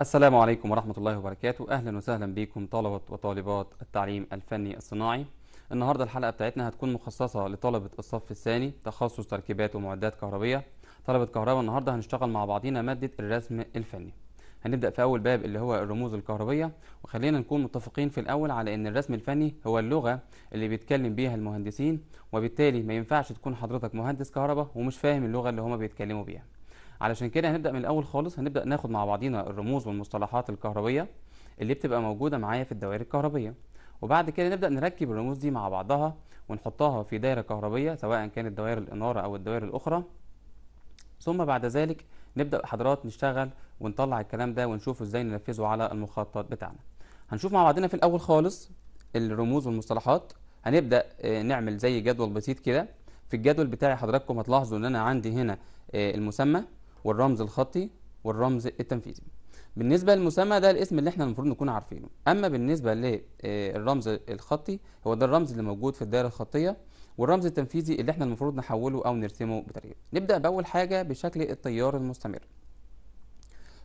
السلام عليكم ورحمة الله وبركاته أهلا وسهلا بكم طلبة وطالبات التعليم الفني الصناعي النهاردة الحلقة بتاعتنا هتكون مخصصة لطلبة الصف الثاني تخصص تركيبات ومعدات كهربية طلبة كهرباء النهاردة هنشتغل مع بعضينا مادة الرسم الفني هنبدأ في أول باب اللي هو الرموز الكهربية وخلينا نكون متفقين في الأول على أن الرسم الفني هو اللغة اللي بيتكلم بيها المهندسين وبالتالي ما ينفعش تكون حضرتك مهندس كهرباء ومش فاهم اللغة اللي هما بيتكلموا بيها علشان كده هنبدا من الاول خالص هنبدا ناخد مع بعضينا الرموز والمصطلحات الكهربيه اللي بتبقى موجوده معايا في الدوائر الكهربيه وبعد كده نبدا نركب الرموز دي مع بعضها ونحطها في دايره كهربيه سواء كانت دوائر الاناره او الدوائر الاخرى ثم بعد ذلك نبدا حضرات نشتغل ونطلع الكلام ده ونشوفه ازاي ننفذه على المخطط بتاعنا هنشوف مع بعضنا في الاول خالص الرموز والمصطلحات هنبدا آه، نعمل زي جدول بسيط كده في الجدول بتاعي حضراتكم هتلاحظوا ان انا عندي هنا آه، المسمى والرمز الخطي والرمز التنفيذي بالنسبة للمسمى ده الاسم اللي احنا المفروض نكون عارفينه أما بالنسبة للرمز آه، الخطي هو ده الرمز اللي موجود في الدائرة الخطية والرمز التنفيذي اللي احنا المفروض نحوله أو نرسمه بطريقة نبدأ بأول حاجة بشكل التيار المستمر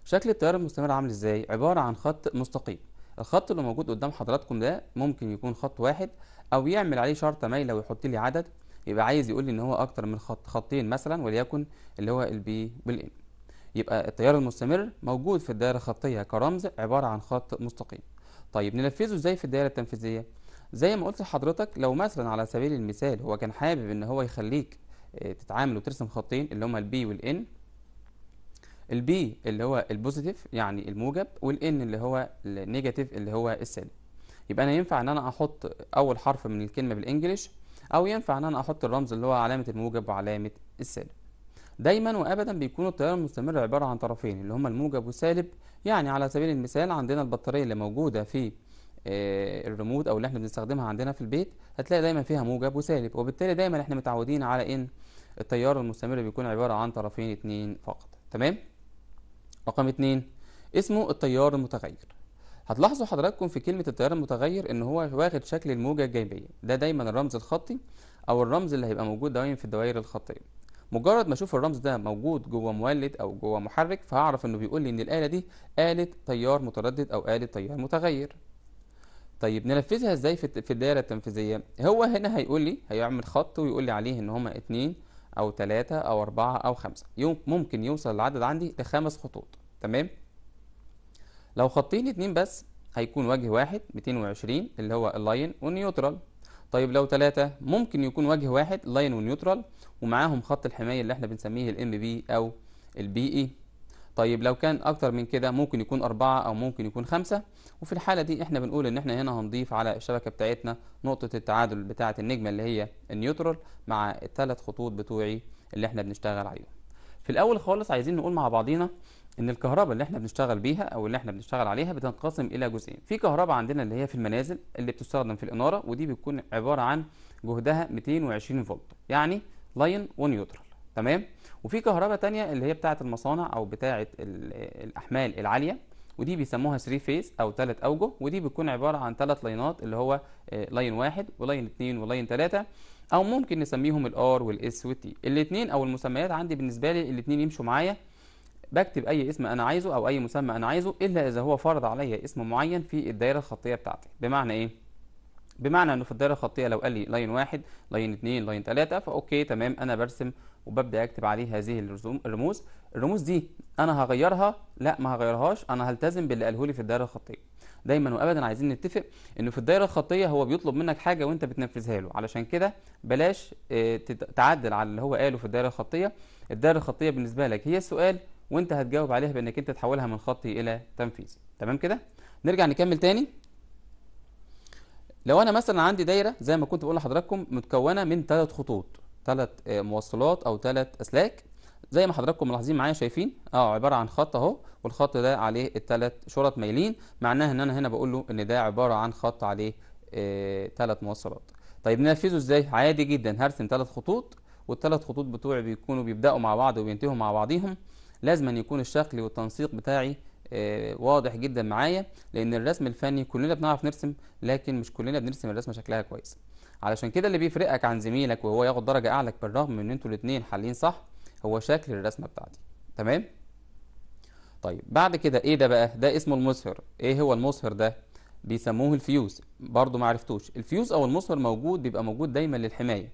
شكل التيار المستمر عامل ازاي عبارة عن خط مستقيم الخط اللي موجود قدام حضراتكم ده ممكن يكون خط واحد أو يعمل عليه شرطة مايلة ويحط لي عدد يبقى عايز يقول لي ان هو اكتر من خط خطين مثلا وليكن اللي هو البي والان يبقى التيار المستمر موجود في الدائره الخطيه كرمز عباره عن خط مستقيم طيب ننفذه ازاي في الدائره التنفيذيه زي ما قلت لحضرتك لو مثلا على سبيل المثال هو كان حابب ان هو يخليك آه، تتعامل وترسم خطين اللي هما البي والان البي اللي هو البوزيتيف يعني الموجب والان اللي هو النيجاتيف اللي هو السالب يبقى انا ينفع ان انا احط اول حرف من الكلمه بالانجلش او ينفع ان انا احط الرمز اللي هو علامه الموجب وعلامه السالب دايما وابدا بيكون التيار المستمر عباره عن طرفين اللي هما الموجب والسالب يعني على سبيل المثال عندنا البطاريه اللي موجوده في آه، الريموت او اللي احنا بنستخدمها عندنا في البيت هتلاقي دايما فيها موجب وسالب وبالتالي دايما احنا متعودين على ان التيار المستمر بيكون عباره عن طرفين اتنين فقط تمام رقم اتنين اسمه التيار المتغير هتلاحظوا حضراتكم في كلمة التيار المتغير إن هو واخد شكل الموجة الجايبية ده دايما الرمز الخطي أو الرمز اللي هيبقى موجود دايما في الدوائر الخطية مجرد ما أشوف الرمز ده موجود جوه مولد أو جوه محرك فهعرف إنه بيقول لي إن الآلة دي آلة تيار متردد أو آلة تيار متغير طيب ننفذها ازاي في الدائره التنفيذيه هو هنا هيقول لي هيعمل خط ويقول لي عليه ان هما اتنين او تلاتة او اربعة او خمسة ممكن يوصل العدد عندي لخمس خطوط تمام لو خطين اتنين بس هيكون وجه واحد 220 اللي هو اللاين والنيوترال طيب لو ثلاثة ممكن يكون وجه واحد لاين ونيوترال ومعاهم خط الحماية اللي احنا بنسميه الام بي او البي اي e. طيب لو كان اكتر من كده ممكن يكون أربعة او ممكن يكون خمسة وفي الحالة دي احنا بنقول ان احنا هنا هنضيف على الشبكة بتاعتنا نقطة التعادل بتاعة النجمة اللي هي النيوترال مع الثلاث خطوط بتوعي اللي احنا بنشتغل عليهم في الاول خالص عايزين نقول مع بعضينا ان الكهرباء اللي احنا بنشتغل بيها او اللي احنا بنشتغل عليها بتنقسم الى جزئين في كهرباء عندنا اللي هي في المنازل اللي بتستخدم في الاناره ودي بتكون عباره عن جهدها 220 فولت يعني لاين ونيوترال تمام وفي كهرباء تانية اللي هي بتاعه المصانع او بتاعه الاحمال العاليه ودي بيسموها 3 فيز او ثلاث اوجه ودي بتكون عباره عن ثلاث لاينات اللي هو آه، لاين واحد ولاين اثنين ولاين ثلاثه او ممكن نسميهم الار والاس والتي الاثنين او المسميات عندي بالنسبه لي الاثنين يمشوا معايا بكتب اي اسم انا عايزه او اي مسمى انا عايزه الا اذا هو فرض عليا اسم معين في الدايره الخطيه بتاعتي بمعنى ايه بمعنى انه في الدايره الخطيه لو قال لي لاين واحد لاين اثنين لاين ثلاثه فاوكي تمام انا برسم وببدا اكتب عليه هذه الرموز الرموز دي انا هغيرها لا ما هغيرهاش انا هلتزم باللي قاله لي في الدايره الخطيه دايما وابدا عايزين نتفق انه في الدايره الخطيه هو بيطلب منك حاجه وانت بتنفذها له علشان كده بلاش آه، تعدل على اللي هو قاله في الدايره الخطيه الدايره الخطيه بالنسبه لك هي السؤال وانت هتجاوب عليها بانك انت تحولها من خطي الى تنفيذ تمام كده نرجع نكمل تاني لو انا مثلا عندي دايره زي ما كنت بقول لحضراتكم متكونه من ثلاث خطوط ثلاث آه، موصلات او ثلاث اسلاك زي ما حضراتكم ملاحظين معايا شايفين اه عباره عن خط اهو والخط ده عليه الثلاث شرط مايلين معناها ان انا هنا بقول له ان ده عباره عن خط عليه ثلاث آه موصلات طيب ننفذه ازاي عادي جدا هرسم ثلاث خطوط والثلاث خطوط بتوعي بيكونوا بيبداوا مع بعض وبينتهوا مع بعضهم لازم أن يكون الشكل والتنسيق بتاعي آه واضح جدا معايا لان الرسم الفني كلنا بنعرف نرسم لكن مش كلنا بنرسم الرسمه شكلها كويس علشان كده اللي بيفرقك عن زميلك وهو ياخد درجه اعلى بالرغم من ان انتوا الاثنين حالين صح هو شكل الرسمه بتاعتي تمام طيب بعد كده ايه ده بقى ده اسمه المصهر ايه هو المصهر ده بيسموه الفيوز برضو ما عرفتوش الفيوز او المصهر موجود بيبقى موجود دايما للحمايه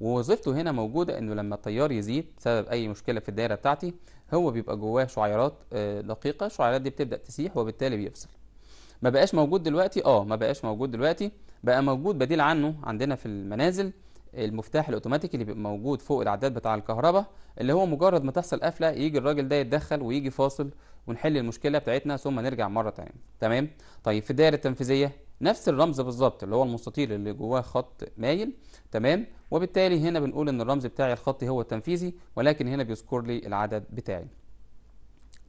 ووظيفته هنا موجوده انه لما التيار يزيد سبب اي مشكله في الدايره بتاعتي هو بيبقى جواه شعيرات آه، دقيقه الشعيرات دي بتبدا تسيح وبالتالي بيفصل ما بقاش موجود دلوقتي اه ما بقاش موجود دلوقتي بقى موجود بديل عنه عندنا في المنازل المفتاح الاوتوماتيك اللي بيبقى موجود فوق العداد بتاع الكهرباء اللي هو مجرد ما تحصل قفله يجي الراجل ده يتدخل ويجي فاصل ونحل المشكله بتاعتنا ثم نرجع مره ثانيه تمام طيب في الدائره التنفيذيه نفس الرمز بالظبط اللي هو المستطيل اللي جواه خط مايل تمام وبالتالي هنا بنقول ان الرمز بتاعي الخطي هو التنفيذي ولكن هنا بيذكر لي العدد بتاعي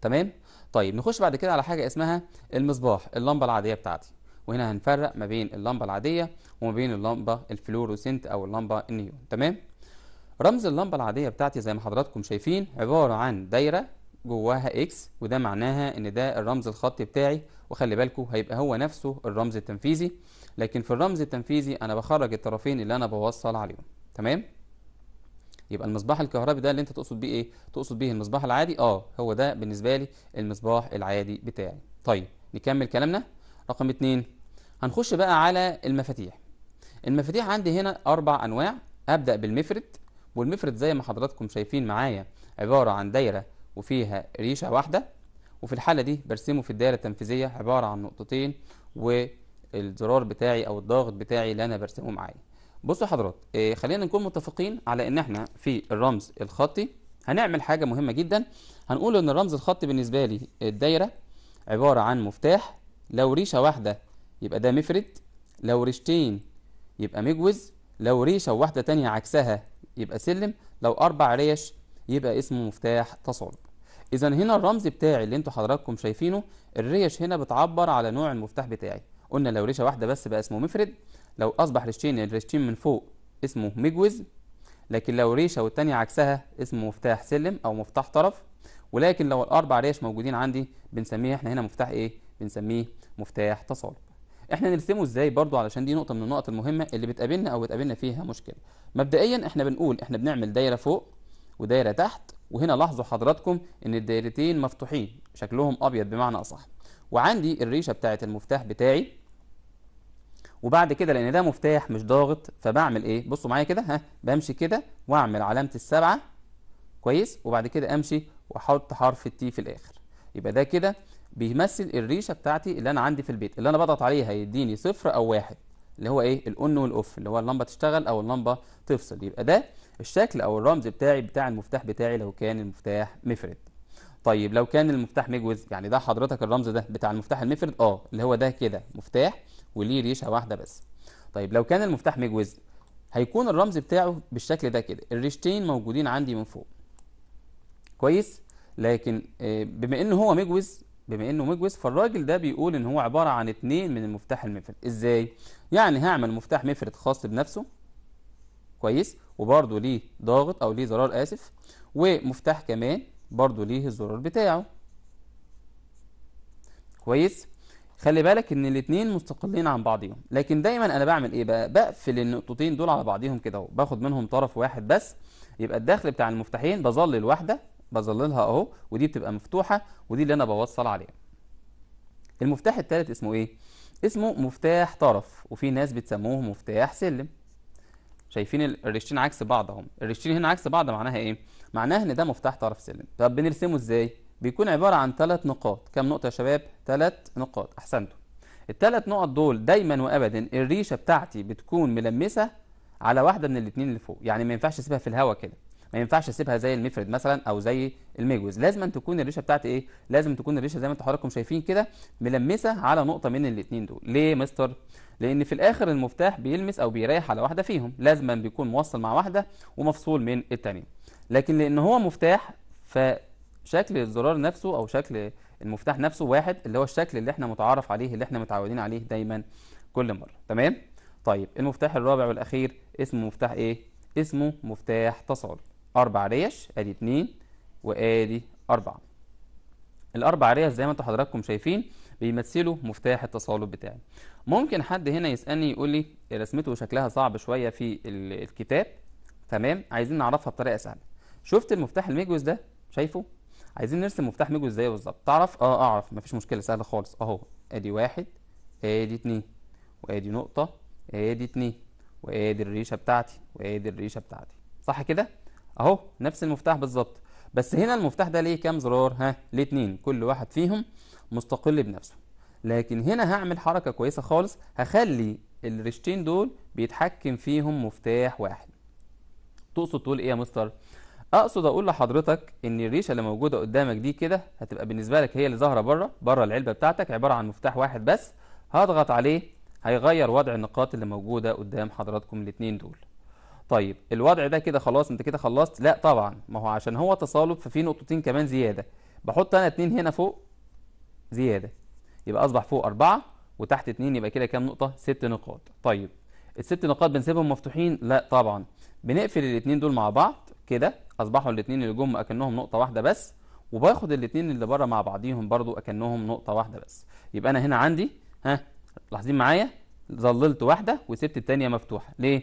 تمام طيب نخش بعد كده على حاجه اسمها المصباح اللمبه العاديه بتاعتي وهنا هنفرق ما بين اللمبه العاديه وما بين اللمبه الفلوروسنت او اللمبه النيون تمام رمز اللمبه العاديه بتاعتي زي ما حضراتكم شايفين عباره عن دايره جواها اكس وده معناها ان ده الرمز الخطي بتاعي وخلي بالكم هيبقى هو نفسه الرمز التنفيذي لكن في الرمز التنفيذي انا بخرج الطرفين اللي انا بوصل عليهم تمام يبقى المصباح الكهربي ده اللي انت تقصد بيه ايه تقصد بيه المصباح العادي اه هو ده بالنسبه لي المصباح العادي بتاعي طيب نكمل كلامنا رقم اتنين هنخش بقى على المفاتيح المفاتيح عندي هنا أربع أنواع ابدا بالمفرد والمفرد زي ما حضراتكم شايفين معايا عبارة عن دايرة وفيها ريشة واحدة وفي الحالة دي برسمه في الدايرة التنفيذية عبارة عن نقطتين والزرار بتاعي أو الضاغط بتاعي اللي أنا برسمه معايا بصوا حضرات آه، خلينا نكون متفقين على إن إحنا في الرمز الخطي هنعمل حاجة مهمة جدا هنقول إن الرمز الخطي بالنسبة لي الدايرة عبارة عن مفتاح لو ريشة واحدة يبقى ده مفرد لو ريشتين يبقى مجوز لو ريشة وواحدة تانية عكسها يبقى سلم لو أربع ريش يبقى اسمه مفتاح تصعد إذا هنا الرمز بتاعي اللي انتوا حضراتكم شايفينه الريش هنا بتعبر على نوع المفتاح بتاعي قلنا لو ريشة واحدة بس بقى اسمه مفرد لو أصبح ريشتين الريشتين من فوق اسمه مجوز لكن لو ريشة والتانية عكسها اسمه مفتاح سلم أو مفتاح طرف ولكن لو الأربع ريش موجودين عندي بنسميه احنا هنا مفتاح إيه؟ بنسميه مفتاح تصالب احنا نرسمه ازاي برضو علشان دي نقطه من النقط المهمه اللي بتقابلنا او بتقابلنا فيها مشكله مبدئيا احنا بنقول احنا بنعمل دايره فوق ودايره تحت وهنا لاحظوا حضراتكم ان الدايرتين مفتوحين شكلهم ابيض بمعنى اصح وعندي الريشه بتاعه المفتاح بتاعي وبعد كده لان ده مفتاح مش ضاغط فبعمل ايه بصوا معايا كده ها بمشي كده واعمل علامه السبعه كويس وبعد كده امشي واحط حرف التي في الاخر يبقى ده كده بيمثل الريشه بتاعتي اللي انا عندي في البيت اللي انا بضغط عليها هيديني صفر او واحد اللي هو ايه الاون والاوف اللي هو اللمبه تشتغل او اللمبه تفصل يبقى ده الشكل او الرمز بتاعي بتاع المفتاح بتاعي لو كان المفتاح مفرد طيب لو كان المفتاح مجوز يعني ده حضرتك الرمز ده بتاع المفتاح المفرد اه اللي هو ده كده مفتاح وليه ريشه واحده بس طيب لو كان المفتاح مجوز هيكون الرمز بتاعه بالشكل ده كده الريشتين موجودين عندي من فوق كويس لكن آه، بما ان هو مجوز بما انه مجوز فالراجل ده بيقول ان هو عباره عن اتنين من المفتاح المفرد ازاي يعني هعمل مفتاح مفرد خاص بنفسه كويس وبرده ليه ضاغط او ليه زرار اسف ومفتاح كمان برده ليه الزرار بتاعه كويس خلي بالك ان الاثنين مستقلين عن بعضهم لكن دايما انا بعمل ايه بقى بقفل النقطتين دول على بعضهم كده باخد منهم طرف واحد بس يبقى الدخل بتاع المفتاحين بظلل واحده بظللها اهو ودي بتبقى مفتوحه ودي اللي انا بوصل عليها المفتاح الثالث اسمه ايه اسمه مفتاح طرف وفي ناس بتسموه مفتاح سلم شايفين الريشتين عكس بعضهم الريشتين هنا عكس بعض معناها ايه معناها ان ده مفتاح طرف سلم طب بنرسمه ازاي بيكون عباره عن ثلاث نقاط كم نقطه يا شباب ثلاث نقاط احسنتم الثلاث نقط دول دايما وابدا الريشه بتاعتي بتكون ملمسه على واحده من الاثنين اللي فوق يعني ما ينفعش اسيبها في الهواء كده ما ينفعش اسيبها زي المفرد مثلا او زي المجوز لازم أن تكون الريشه بتاعت ايه لازم تكون الريشه زي ما انتم حضراتكم شايفين كده ملمسه على نقطه من الاثنين دول ليه مستر لان في الاخر المفتاح بيلمس او بيريح على واحده فيهم لازما بيكون موصل مع واحده ومفصول من الثانيه لكن لان هو مفتاح فشكل الزرار نفسه او شكل المفتاح نفسه واحد اللي هو الشكل اللي احنا متعارف عليه اللي احنا متعودين عليه دايما كل مره تمام طيب المفتاح الرابع والاخير اسمه مفتاح ايه اسمه مفتاح تصاعد أربع ريش أدي اتنين وأدي أربعة الأربع ريش زي ما انتوا حضراتكم شايفين بيمثلوا مفتاح التصالب بتاعي ممكن حد هنا يسألني يقول لي رسمته شكلها صعب شوية في الكتاب تمام عايزين نعرفها بطريقة سهلة شفت المفتاح المجوز ده شايفه عايزين نرسم مفتاح مجوز ازاي بالظبط تعرف اه اعرف مفيش مشكله سهله خالص اهو ادي واحد ادي اتنين وادي نقطه ادي اتنين وادي الريشه بتاعتي وادي الريشه بتاعتي صح كده اهو نفس المفتاح بالظبط بس هنا المفتاح ده ليه كام زرار ها ليه اتنين كل واحد فيهم مستقل بنفسه لكن هنا هعمل حركة كويسة خالص هخلي الرشتين دول بيتحكم فيهم مفتاح واحد تقصد تقول ايه يا مستر اقصد اقول لحضرتك ان الريشه اللي موجوده قدامك دي كده هتبقى بالنسبه لك هي اللي ظاهره بره بره العلبه بتاعتك عباره عن مفتاح واحد بس هضغط عليه هيغير وضع النقاط اللي موجوده قدام حضراتكم الاثنين دول طيب الوضع ده كده خلاص انت كده خلصت لا طبعا ما هو عشان هو تصالب ففي نقطتين كمان زياده بحط انا اتنين هنا فوق زياده يبقى اصبح فوق اربعه وتحت اتنين يبقى كده كام نقطه ست نقاط طيب الست نقاط بنسيبهم مفتوحين لا طبعا بنقفل الاتنين دول مع بعض كده اصبحوا الاتنين اللي جم اكنهم نقطه واحده بس وباخد الاتنين اللي بره مع بعضيهم برضو اكنهم نقطه واحده بس يبقى انا هنا عندي ها لاحظين معايا ظللت واحده وسبت الثانيه مفتوحه ليه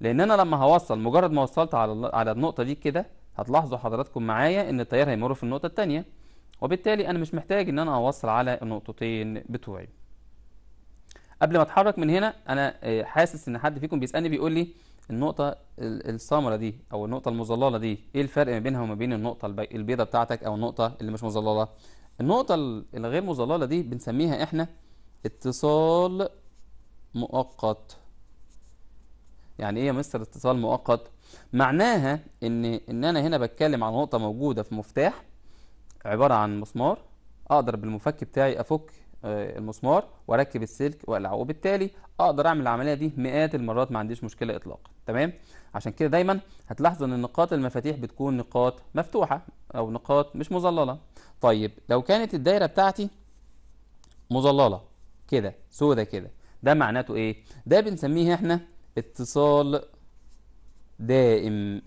لان انا لما هوصل مجرد ما وصلت على على النقطه دي كده هتلاحظوا حضراتكم معايا ان التيار هيمر في النقطه الثانيه وبالتالي انا مش محتاج ان انا اوصل على النقطتين بتوعي قبل ما اتحرك من هنا انا آه، حاسس ان حد فيكم بيسالني بيقول لي النقطه السمراء دي او النقطه المظلله دي ايه الفرق ما بينها وما بين النقطه البيضه بتاعتك او النقطه اللي مش مظلله النقطه الغير مظلله دي بنسميها احنا اتصال مؤقت يعني ايه يا مستر اتصال مؤقت معناها ان ان انا هنا بتكلم عن نقطه موجوده في مفتاح عباره عن مسمار اقدر بالمفك بتاعي افك آه، المسمار واركب السلك واقلعه وبالتالي اقدر اعمل العمليه دي مئات المرات ما عنديش مشكله اطلاقا تمام عشان كده دايما هتلاحظوا ان نقاط المفاتيح بتكون نقاط مفتوحه او نقاط مش مظلله طيب لو كانت الدايره بتاعتي مظلله كده سودة كده ده معناته ايه ده بنسميه احنا اتصال دائم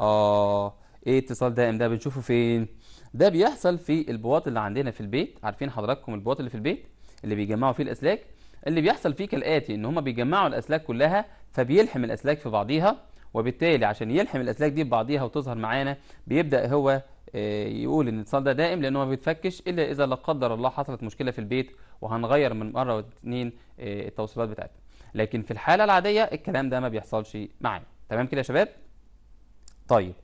اه ايه اتصال دائم ده بنشوفه فين ده بيحصل في البواط اللي عندنا في البيت عارفين حضراتكم البواط اللي في البيت اللي بيجمعوا فيه الاسلاك اللي بيحصل فيه كالاتي ان هما بيجمعوا الاسلاك كلها فبيلحم الاسلاك في بعضيها وبالتالي عشان يلحم الاسلاك دي ببعضيها وتظهر معانا بيبدا هو آه، يقول ان الاتصال ده دائم لان هو ما بيتفكش الا اذا لا قدر الله حصلت مشكله في البيت وهنغير من مره واثنين آه، التوصيلات بتاعتنا لكن في الحالة العادية الكلام ده ما بيحصلش معايا تمام كده يا شباب طيب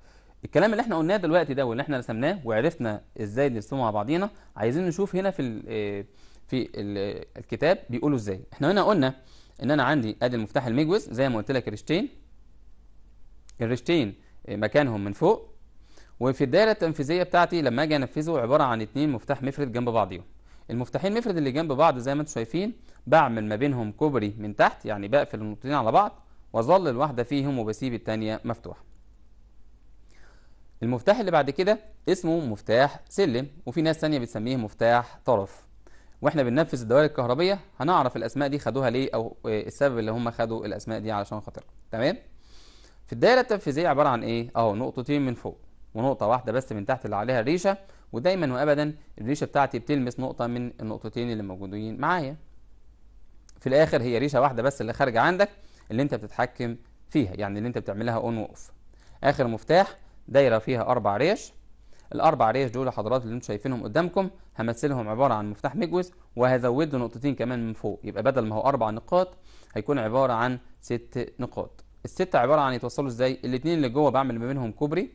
الكلام اللي احنا قلناه دلوقتي ده واللي احنا رسمناه وعرفنا ازاي نرسمه مع بعضينا عايزين نشوف هنا في آه، في آه، الكتاب بيقولوا ازاي احنا هنا قلنا ان انا عندي ادي المفتاح المجوز زي ما قلت لك الرشتين الرشتين آه، مكانهم من فوق وفي الدائره التنفيذيه بتاعتي لما اجي انفذه عباره عن اتنين مفتاح مفرد جنب بعضيهم المفتاحين مفرد اللي جنب بعض زي ما انتم شايفين بعمل ما بينهم كوبري من تحت يعني بقفل النقطتين على بعض واظل الواحده فيهم وبسيب الثانيه مفتوحه المفتاح اللي بعد كده اسمه مفتاح سلم وفي ناس ثانيه بتسميه مفتاح طرف واحنا بننفذ الدوائر الكهربيه هنعرف الاسماء دي خدوها ليه او السبب اللي هم خدوا الاسماء دي علشان خاطرها تمام في الدائره التنفيذيه عباره عن ايه اهو نقطتين من فوق ونقطه واحده بس من تحت اللي عليها الريشه ودايما وابدا الريشه بتاعتي بتلمس نقطه من النقطتين اللي موجودين معايا في الاخر هي ريشه واحده بس اللي خارجه عندك اللي انت بتتحكم فيها يعني اللي انت بتعملها اون واوف اخر مفتاح دايره فيها اربع ريش الاربع ريش دول حضرات اللي انتم شايفينهم قدامكم همثلهم عباره عن مفتاح مجوز وهزود له نقطتين كمان من فوق يبقى بدل ما هو اربع نقاط هيكون عباره عن ست نقاط الست عباره عن يتوصلوا ازاي الاثنين اللي جوه بعمل ما بينهم كوبري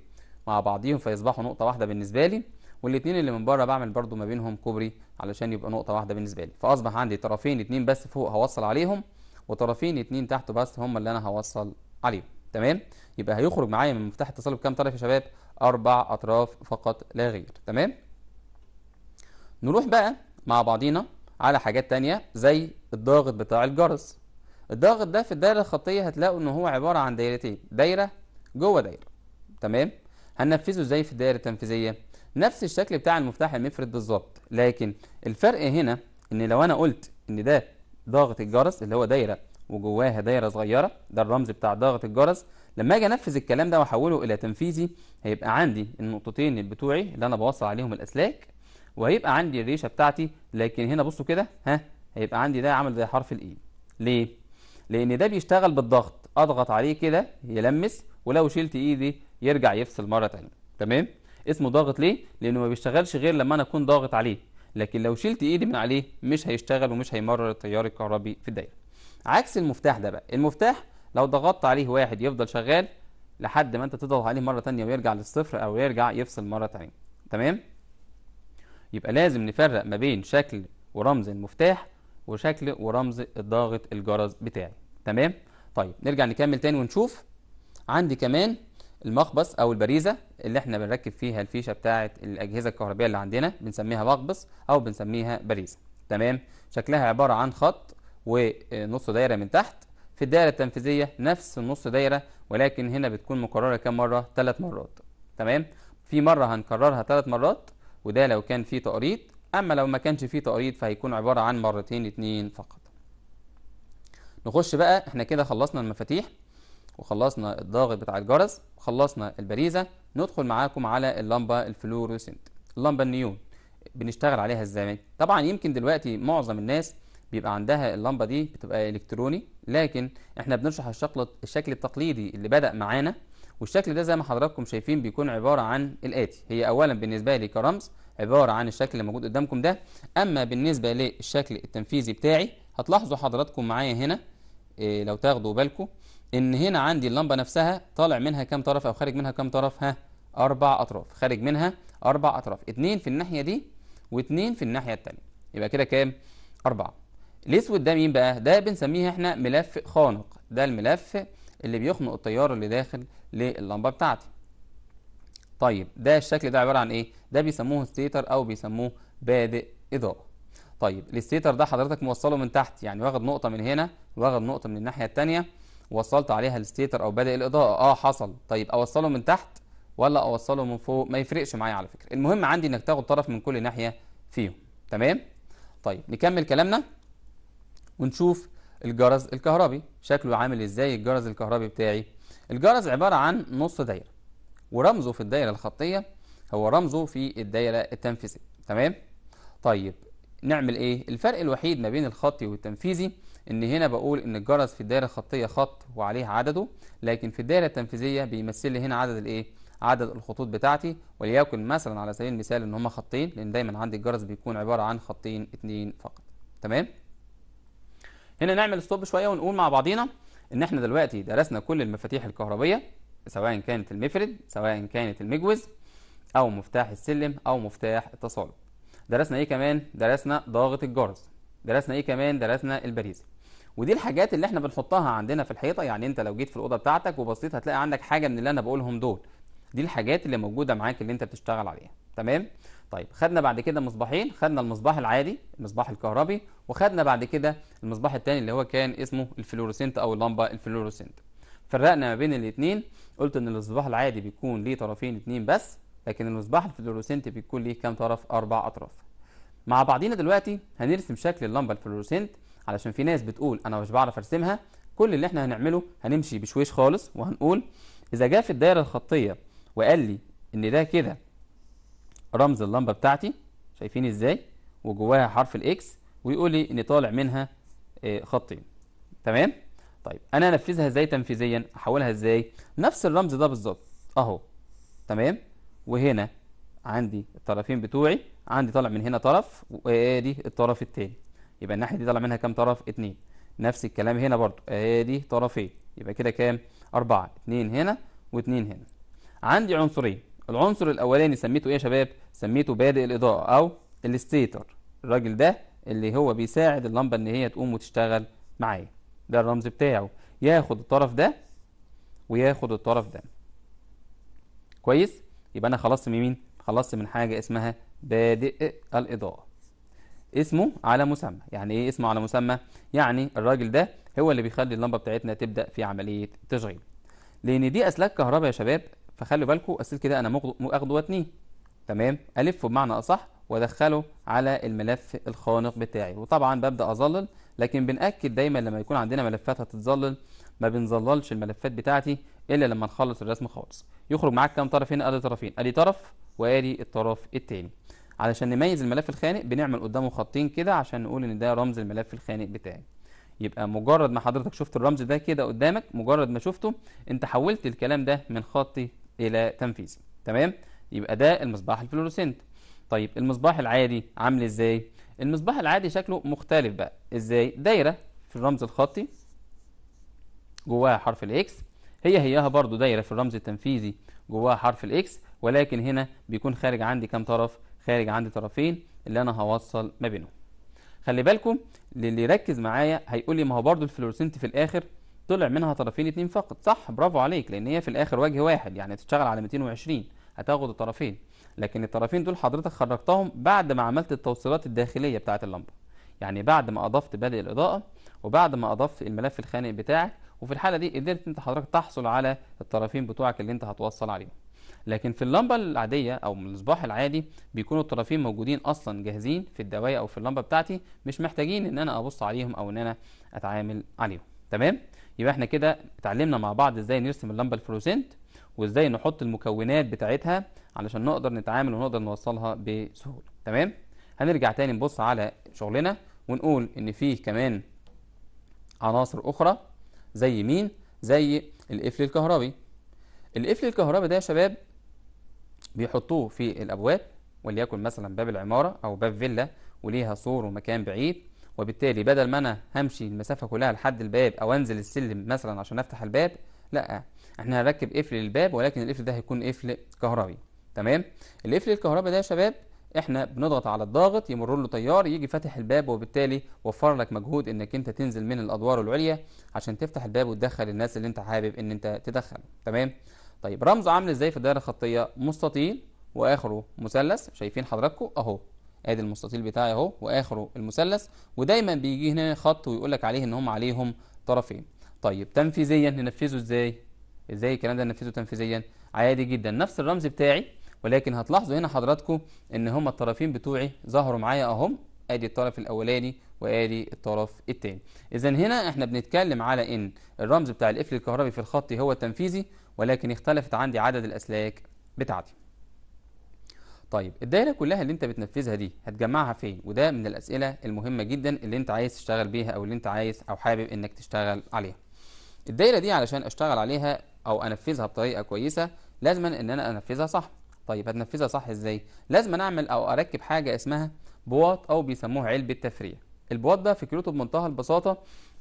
مع بعضيهم فيصبحوا نقطه واحده بالنسبه لي والاثنين اللي من بره بعمل برضو ما بينهم كوبري علشان يبقى نقطه واحده بالنسبه لي فاصبح عندي طرفين اثنين بس فوق هوصل عليهم وطرفين اثنين تحت بس هم اللي انا هوصل عليهم تمام يبقى هيخرج معايا من مفتاح اتصال بكام طرف يا شباب اربع اطراف فقط لا غير تمام نروح بقى مع بعضينا على حاجات تانية زي الضاغط بتاع الجرس الضاغط ده في الدايره الخطيه هتلاقوا ان هو عباره عن دايرتين دايره جوه دايره تمام هننفذه ازاي في الدايره التنفيذيه نفس الشكل بتاع المفتاح المفرد بالظبط لكن الفرق هنا ان لو انا قلت ان ده ضاغط الجرس اللي هو دايره وجواها دايره صغيره ده الرمز بتاع ضاغط الجرس لما اجي انفذ الكلام ده واحوله الى تنفيذي هيبقى عندي النقطتين بتوعي اللي انا بوصل عليهم الاسلاك وهيبقى عندي الريشه بتاعتي لكن هنا بصوا كده ها هيبقى عندي ده عامل زي حرف الاي ليه لان ده بيشتغل بالضغط اضغط عليه كده يلمس ولو شلت ايدي يرجع يفصل مره ثانيه تمام اسمه ضاغط ليه لانه ما بيشتغلش غير لما انا اكون ضاغط عليه لكن لو شلت ايدي من عليه مش هيشتغل ومش هيمرر التيار الكهربي في الدايره عكس المفتاح ده بقى المفتاح لو ضغطت عليه واحد يفضل شغال لحد ما انت تضغط عليه مره ثانيه ويرجع للصفر او يرجع يفصل مره ثانيه، تمام يبقى لازم نفرق ما بين شكل ورمز المفتاح وشكل ورمز الضاغط الجرس بتاعي تمام طيب نرجع نكمل تاني ونشوف عندي كمان المخبص او البريزه اللي احنا بنركب فيها الفيشه بتاعه الاجهزه الكهربائيه اللي عندنا بنسميها مخبص او بنسميها بريزه تمام شكلها عباره عن خط ونص دايره من تحت في الدائره التنفيذيه نفس النص دايره ولكن هنا بتكون مكرره كام مره ثلاث مرات تمام في مره هنكررها ثلاث مرات وده لو كان في تقريض اما لو ما كانش في تقريض فهيكون عباره عن مرتين اتنين فقط نخش بقى احنا كده خلصنا المفاتيح وخلصنا الضاغط بتاع الجرس خلصنا البريزه ندخل معاكم على اللمبه الفلوروسنت اللمبه النيون بنشتغل عليها ازاي طبعا يمكن دلوقتي معظم الناس بيبقى عندها اللمبه دي بتبقى الكتروني لكن احنا بنشرح الشكل الشكل التقليدي اللي بدا معانا والشكل ده زي ما حضراتكم شايفين بيكون عباره عن الاتي هي اولا بالنسبه لي كرمز عباره عن الشكل اللي موجود قدامكم ده اما بالنسبه للشكل التنفيذي بتاعي هتلاحظوا حضراتكم معايا هنا إيه لو تاخدوا بالكم ان هنا عندي اللمبه نفسها طالع منها كام طرف او خارج منها كام طرف ها اربع اطراف خارج منها اربع اطراف اتنين في الناحيه دي واتنين في الناحيه الثانيه يبقى كده كام اربعه الاسود ده مين بقى ده بنسميه احنا ملف خانق ده الملف اللي بيخنق التيار اللي داخل لللمبه بتاعتي طيب ده الشكل ده عباره عن ايه ده بيسموه ستيتر او بيسموه بادئ اضاءه طيب الستيتر ده حضرتك موصله من تحت يعني واخد نقطه من هنا واخد نقطه من الناحيه الثانيه وصلت عليها الستيتر او بادئ الاضاءه اه حصل طيب اوصله من تحت ولا اوصله من فوق ما يفرقش معايا على فكره المهم عندي انك تاخد طرف من كل ناحيه فيهم تمام طيب نكمل كلامنا ونشوف الجرس الكهربي شكله عامل ازاي الجرس الكهربي بتاعي الجرس عباره عن نص دايره ورمزه في الدايره الخطيه هو رمزه في الدايره التنفيذيه تمام طيب نعمل ايه الفرق الوحيد ما بين الخطي والتنفيذي ان هنا بقول ان الجرس في الدائره الخطيه خط وعليه عدده لكن في الدائره التنفيذيه بيمثل لي هنا عدد الايه عدد الخطوط بتاعتي وليكن مثلا على سبيل المثال ان هما خطين لان دايما عندي الجرس بيكون عباره عن خطين اتنين فقط تمام هنا نعمل ستوب شويه ونقول مع بعضينا ان احنا دلوقتي درسنا كل المفاتيح الكهربيه سواء كانت المفرد سواء كانت المجوز او مفتاح السلم او مفتاح التصالب درسنا ايه كمان درسنا ضاغط الجرس درسنا ايه كمان درسنا البريزه ودي الحاجات اللي احنا بنحطها عندنا في الحيطه يعني انت لو جيت في الاوضه بتاعتك وبصيت هتلاقي عندك حاجه من اللي انا بقولهم دول دي الحاجات اللي موجوده معاك اللي انت بتشتغل عليها تمام طيب خدنا بعد كده مصباحين خدنا المصباح العادي المصباح الكهربي وخدنا بعد كده المصباح الثاني اللي هو كان اسمه الفلورسنت او اللمبه الفلورسنت فرقنا ما بين الاثنين قلت ان المصباح العادي بيكون ليه طرفين اثنين بس لكن المصباح الفلورسنت بيكون ليه كام طرف اربع اطراف مع بعضينا دلوقتي هنرسم شكل اللمبه الفلورسنت علشان في ناس بتقول انا مش بعرف ارسمها كل اللي احنا هنعمله هنمشي بشويش خالص وهنقول اذا جه في الدايره الخطيه وقال لي ان ده كده رمز اللمبه بتاعتي شايفين ازاي وجواها حرف الاكس ويقول لي ان طالع منها آه، خطين تمام طيب انا انفذها ازاي تنفيذيا احولها ازاي نفس الرمز ده بالظبط اهو تمام وهنا عندي الطرفين بتوعي عندي طالع من هنا طرف وادي آه، آه، الطرف الثاني يبقى الناحيه دي طالع منها كام طرف 2 نفس الكلام هنا برضو ادي آه، طرفين يبقى كده كام 4 2 هنا و2 هنا عندي عنصرين العنصر الاولاني سميته ايه يا شباب سميته بادئ الاضاءه او الستيتر الراجل ده اللي هو بيساعد اللمبه ان هي تقوم وتشتغل معايا ده الرمز بتاعه ياخد الطرف ده وياخد الطرف ده كويس يبقى انا خلصت من مين خلصت من حاجه اسمها بادئ الاضاءه اسمه على مسمى يعني ايه اسمه على مسمى يعني الراجل ده هو اللي بيخلي اللمبه بتاعتنا تبدا في عمليه تشغيل لان دي اسلاك كهرباء يا شباب فخلوا بالكم السلك ده انا اخده واتنيه تمام الفه بمعنى اصح وادخله على الملف الخانق بتاعي وطبعا ببدا اظلل لكن بنأكد دايما لما يكون عندنا ملفات هتتظلل ما بنظللش الملفات بتاعتي الا لما نخلص الرسم خالص يخرج معاك كام طرف هنا ادي طرفين ادي طرف وادي الطرف التاني علشان نميز الملف الخانق بنعمل قدامه خطين كده عشان نقول ان ده رمز الملف الخانق بتاعي يبقى مجرد ما حضرتك شفت الرمز ده كده قدامك مجرد ما شفته انت حولت الكلام ده من خطي الى تنفيذي تمام يبقى ده المصباح الفلورسنت طيب المصباح العادي عامل ازاي المصباح العادي شكله مختلف بقى ازاي دايره في الرمز الخطي جواها حرف الاكس هي هياها برضو دايره في الرمز التنفيذي جواها حرف الاكس ولكن هنا بيكون خارج عندي كام طرف خارج عند طرفين اللي انا هوصل ما بينهم خلي بالكم للي يركز معايا هيقول لي ما هو برضو الفلورسنت في الاخر طلع منها طرفين اتنين فقط صح برافو عليك لان هي في الاخر وجه واحد يعني تشتغل على 220 هتاخد الطرفين لكن الطرفين دول حضرتك خرجتهم بعد ما عملت التوصيلات الداخليه بتاعه اللمبه يعني بعد ما اضفت بادئ الاضاءه وبعد ما اضفت الملف الخانق بتاعك وفي الحاله دي قدرت انت حضرتك تحصل على الطرفين بتوعك اللي انت هتوصل عليهم لكن في اللمبه العاديه او المصباح العادي بيكونوا الطرفين موجودين اصلا جاهزين في الدوايه او في اللمبه بتاعتي مش محتاجين ان انا ابص عليهم او ان انا اتعامل عليهم تمام يبقى احنا كده اتعلمنا مع بعض ازاي نرسم اللمبه الفلوسنت وازاي نحط المكونات بتاعتها علشان نقدر نتعامل ونقدر نوصلها بسهوله تمام هنرجع تاني نبص على شغلنا ونقول ان فيه كمان عناصر اخرى زي مين زي القفل الكهربي القفل الكهربي ده يا شباب بيحطوه في الأبواب وليكن مثلا باب العمارة أو باب فيلا وليها سور ومكان بعيد وبالتالي بدل ما أنا همشي المسافة كلها لحد الباب أو أنزل السلم مثلا عشان أفتح الباب لا احنا هنركب قفل للباب ولكن القفل ده هيكون قفل كهربي تمام القفل الكهربي ده يا شباب احنا بنضغط على الضاغط يمر له تيار يجي فاتح الباب وبالتالي وفر لك مجهود انك انت تنزل من الادوار العليا عشان تفتح الباب وتدخل الناس اللي انت حابب ان انت تدخل تمام طيب رمزه عامل ازاي في الدائره الخطيه مستطيل واخره مثلث شايفين حضراتكم اهو ادي المستطيل بتاعي اهو واخره المثلث ودايما بيجي هنا خط ويقول لك عليه ان هم عليهم طرفين طيب تنفيذيا ننفذه ازاي ازاي الكلام ده ننفذه تنفيذيا عادي جدا نفس الرمز بتاعي ولكن هتلاحظوا هنا حضراتكم ان هم الطرفين بتوعي ظهروا معايا اهم ادي الطرف الاولاني وادي الطرف الثاني اذا هنا احنا بنتكلم على ان الرمز بتاع القفل الكهربي في الخط هو التنفيذي ولكن اختلفت عندي عدد الاسلاك بتاعتي طيب الدايره كلها اللي انت بتنفذها دي هتجمعها فين وده من الاسئله المهمه جدا اللي انت عايز تشتغل بيها او اللي انت عايز او حابب انك تشتغل عليها الدايره دي علشان اشتغل عليها او انفذها بطريقه كويسه لازم ان انا انفذها صح طيب هتنفذها صح ازاي لازم اعمل او اركب حاجه اسمها بواط او بيسموها علبه تفريع البواط ده فكرته بمنتهى البساطه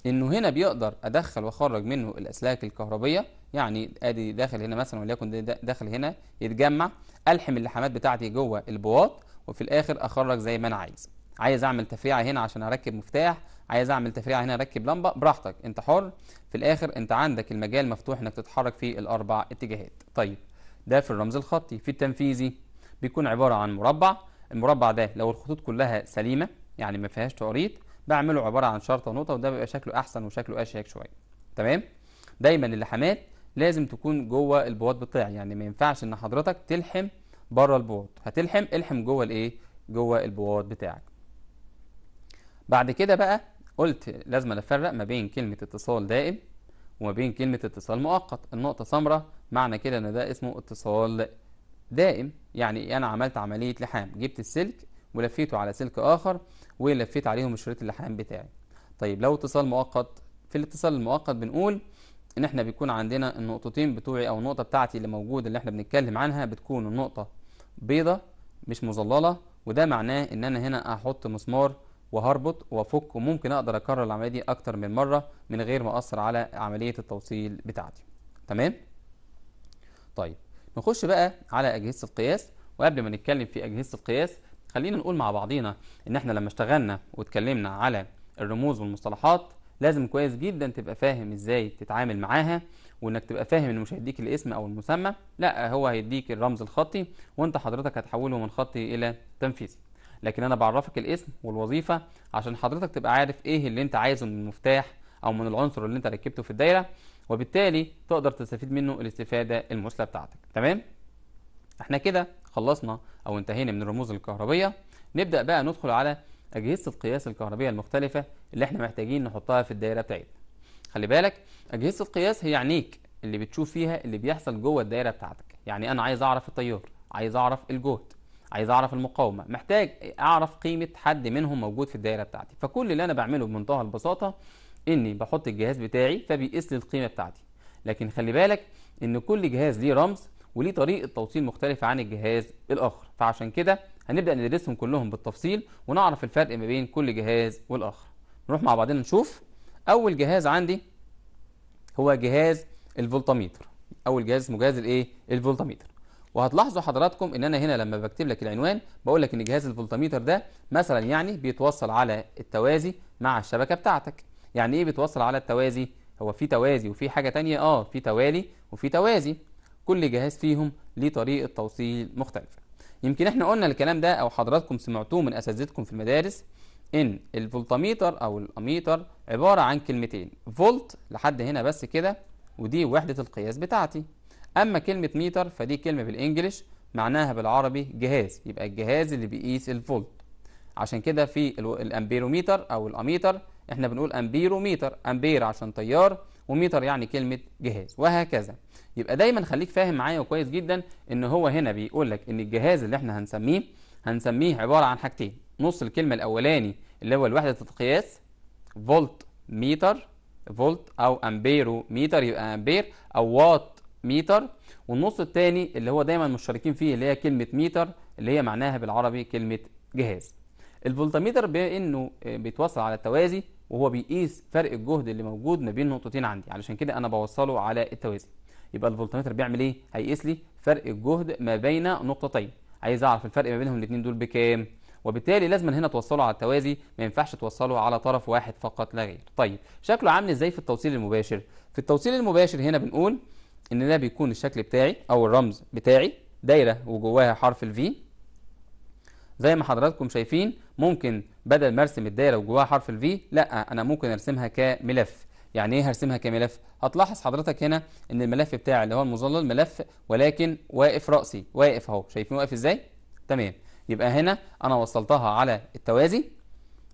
انه هنا بيقدر ادخل واخرج منه الاسلاك الكهربيه يعني ادي داخل هنا مثلا وليكن داخل هنا يتجمع الحم اللحامات بتاعتي جوه البواط وفي الاخر اخرج زي ما انا عايز عايز اعمل تفريعه هنا عشان اركب مفتاح عايز اعمل تفريعه هنا اركب لمبه براحتك انت حر في الاخر انت عندك المجال مفتوح انك تتحرك في الاربع اتجاهات طيب ده في الرمز الخطي في التنفيذي بيكون عباره عن مربع المربع ده لو الخطوط كلها سليمة يعني ما فيهاش تقريط بعمله عبارة عن شرطة ونقطة وده بيبقى شكله أحسن وشكله أشيك شوية تمام دايما اللحامات لازم تكون جوه البواط بتاعي يعني ما ينفعش ان حضرتك تلحم بره البواط هتلحم الحم جوه الايه جوه البواط بتاعك بعد كده بقى قلت لازم نفرق ما بين كلمه اتصال دائم وما بين كلمه اتصال مؤقت النقطه سمراء معنى كده ان ده اسمه اتصال دائم يعني أنا عملت عملية لحام جبت السلك ولفيته على سلك آخر ولفيت عليهم شريط اللحام بتاعي طيب لو اتصال مؤقت في الاتصال المؤقت بنقول ان احنا بيكون عندنا النقطتين بتوعي او النقطه بتاعتي اللي موجوده اللي احنا بنتكلم عنها بتكون النقطه بيضه مش مظلله وده معناه ان انا هنا احط مسمار وهربط وافك وممكن اقدر اكرر العمليه دي اكتر من مره من غير ما اثر على عمليه التوصيل بتاعتي تمام طيب نخش بقى على اجهزه القياس وقبل ما نتكلم في اجهزه القياس خلينا نقول مع بعضينا ان احنا لما اشتغلنا واتكلمنا على الرموز والمصطلحات لازم كويس جدا تبقى فاهم ازاي تتعامل معاها وانك تبقى فاهم ان مش هيديك الاسم او المسمى لا هو هيديك الرمز الخطي وانت حضرتك هتحوله من خطي الى تنفيذي لكن انا بعرفك الاسم والوظيفه عشان حضرتك تبقى عارف ايه اللي انت عايزه من المفتاح او من العنصر اللي انت ركبته في الدايره وبالتالي تقدر تستفيد منه الاستفادة المثلى بتاعتك تمام احنا كده خلصنا او انتهينا من الرموز الكهربية نبدأ بقى ندخل على أجهزة القياس الكهربية المختلفة اللي احنا محتاجين نحطها في الدائرة بتاعتنا خلي بالك أجهزة القياس هي عينيك اللي بتشوف فيها اللي بيحصل جوه الدائرة بتاعتك يعني أنا عايز أعرف التيار عايز أعرف الجهد عايز أعرف المقاومة محتاج أعرف قيمة حد منهم موجود في الدائرة بتاعتي فكل اللي أنا بعمله بمنتهى البساطة اني بحط الجهاز بتاعي فبيقيس لي القيمه بتاعتي لكن خلي بالك ان كل جهاز ليه رمز وليه طريقه توصيل مختلفه عن الجهاز الاخر فعشان كده هنبدا ندرسهم كلهم بالتفصيل ونعرف الفرق ما بين كل جهاز والاخر نروح مع بعضنا نشوف اول جهاز عندي هو جهاز الفولتميتر اول جهاز اسمه جهاز الايه الفولتميتر وهتلاحظوا حضراتكم ان انا هنا لما بكتب لك العنوان بقول لك ان جهاز الفولتميتر ده مثلا يعني بيتوصل على التوازي مع الشبكه بتاعتك يعني ايه بتوصل على التوازي هو في توازي وفي حاجه تانية اه في توالي وفي توازي كل جهاز فيهم ليه طريقه توصيل مختلفه يمكن احنا قلنا الكلام ده او حضراتكم سمعتوه من اساتذتكم في المدارس ان الفولتميتر او الاميتر عباره عن كلمتين فولت لحد هنا بس كده ودي وحده القياس بتاعتي اما كلمه ميتر فدي كلمه بالانجلش معناها بالعربي جهاز يبقى الجهاز اللي بيقيس الفولت عشان كده في الامبيروميتر او الاميتر احنا بنقول امبير وميتر امبير عشان تيار وميتر يعني كلمه جهاز وهكذا يبقى دايما خليك فاهم معايا وكويس جدا ان هو هنا بيقول لك ان الجهاز اللي احنا هنسميه هنسميه عباره عن حاجتين نص الكلمه الاولاني اللي هو الوحده القياس فولت ميتر فولت او امبيرو وميتر يبقى امبير او وات ميتر والنص الثاني اللي هو دايما مشتركين فيه اللي هي كلمه ميتر اللي هي معناها بالعربي كلمه جهاز الفولتميتر بانه بيتوصل على التوازي وهو بيقيس فرق الجهد اللي موجود ما بين نقطتين عندي علشان كده انا بوصله على التوازي يبقى الفولتمتر بيعمل ايه هيقيس لي فرق الجهد ما بين نقطتين عايز اعرف الفرق ما بينهم الاثنين دول بكام وبالتالي لازم هنا توصله على التوازي ما ينفعش توصله على طرف واحد فقط لا غير طيب شكله عامل ازاي في التوصيل المباشر في التوصيل المباشر هنا بنقول ان ده بيكون الشكل بتاعي او الرمز بتاعي دايره وجواها حرف الفي زي ما حضراتكم شايفين ممكن بدل ما ارسم الدايره وجواها حرف الفي لا انا ممكن ارسمها كملف يعني ايه هرسمها كملف هتلاحظ حضرتك هنا ان الملف بتاعي اللي هو المظلل ملف ولكن واقف راسي واقف اهو شايفين واقف ازاي تمام يبقى هنا انا وصلتها على التوازي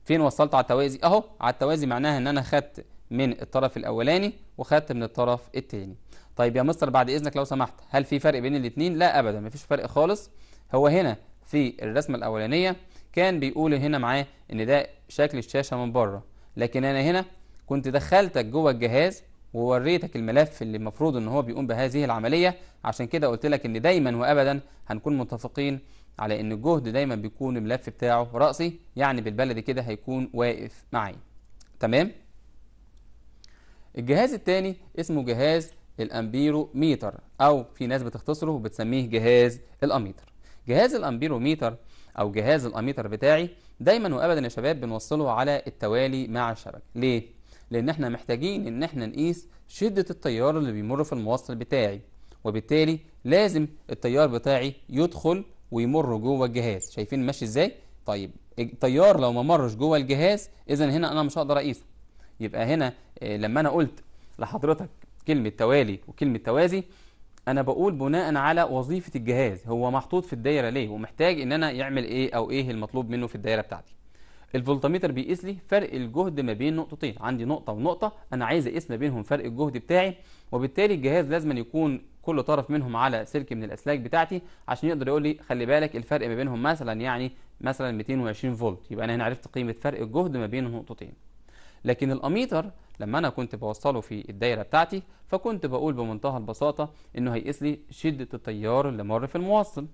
فين وصلت على التوازي اهو على التوازي معناها ان انا خدت من الطرف الاولاني وخدت من الطرف الثاني طيب يا مستر بعد اذنك لو سمحت هل في فرق بين الاثنين لا ابدا مفيش فرق خالص هو هنا في الرسمه الاولانيه كان بيقول هنا معاه ان ده شكل الشاشة من بره لكن انا هنا كنت دخلتك جوه الجهاز ووريتك الملف اللي المفروض ان هو بيقوم بهذه العملية عشان كده قلت لك ان دايما وابدا هنكون متفقين على ان الجهد دايما بيكون الملف بتاعه رأسي يعني بالبلدي كده هيكون واقف معي تمام الجهاز الثاني اسمه جهاز الامبيروميتر او في ناس بتختصره وبتسميه جهاز الاميتر جهاز الامبيروميتر أو جهاز الأميتر بتاعي دايما وأبدا يا شباب بنوصله على التوالي مع الشبكة ليه؟ لأن احنا محتاجين إن احنا نقيس شدة التيار اللي بيمر في الموصل بتاعي وبالتالي لازم التيار بتاعي يدخل ويمر جوه الجهاز شايفين ماشي ازاي؟ طيب التيار لو ما مرش جوه الجهاز إذا هنا أنا مش هقدر أقيسه يبقى هنا آه، لما أنا قلت لحضرتك كلمة توالي وكلمة توازي انا بقول بناء على وظيفه الجهاز هو محطوط في الدايره ليه ومحتاج ان انا يعمل ايه او ايه المطلوب منه في الدايره بتاعتي الفولتميتر بيقيس لي فرق الجهد ما بين نقطتين عندي نقطه ونقطه انا عايز اقيس ما بينهم فرق الجهد بتاعي وبالتالي الجهاز لازم يكون كل طرف منهم على سلك من الاسلاك بتاعتي عشان يقدر يقول لي خلي بالك الفرق ما بينهم مثلا يعني مثلا 220 فولت يبقى انا هنا عرفت قيمه فرق الجهد ما بين النقطتين لكن الاميتر لما انا كنت بوصله في الدايره بتاعتي فكنت بقول بمنتهى البساطه انه هيقيس لي شده التيار اللي مر في الموصل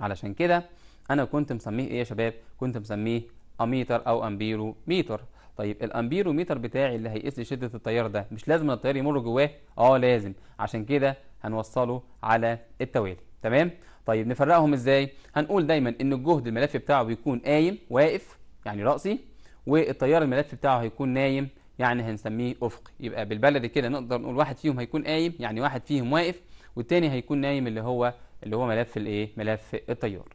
علشان كده انا كنت مسميه ايه يا شباب كنت مسميه اميتر او امبيرو ميتر طيب الامبيرو ميتر بتاعي اللي هيقيس لي شده التيار ده مش لازم التيار يمر جواه اه لازم عشان كده هنوصله على التوالي تمام طيب نفرقهم ازاي هنقول دايما ان الجهد الملف بتاعه بيكون قايم واقف يعني راسي والتيار الملفي بتاعه هيكون نايم يعني هنسميه افقي يبقى بالبلدي كده نقدر نقول واحد فيهم هيكون قايم يعني واحد فيهم واقف والتاني هيكون نايم اللي هو اللي هو ملف الايه ملف التيار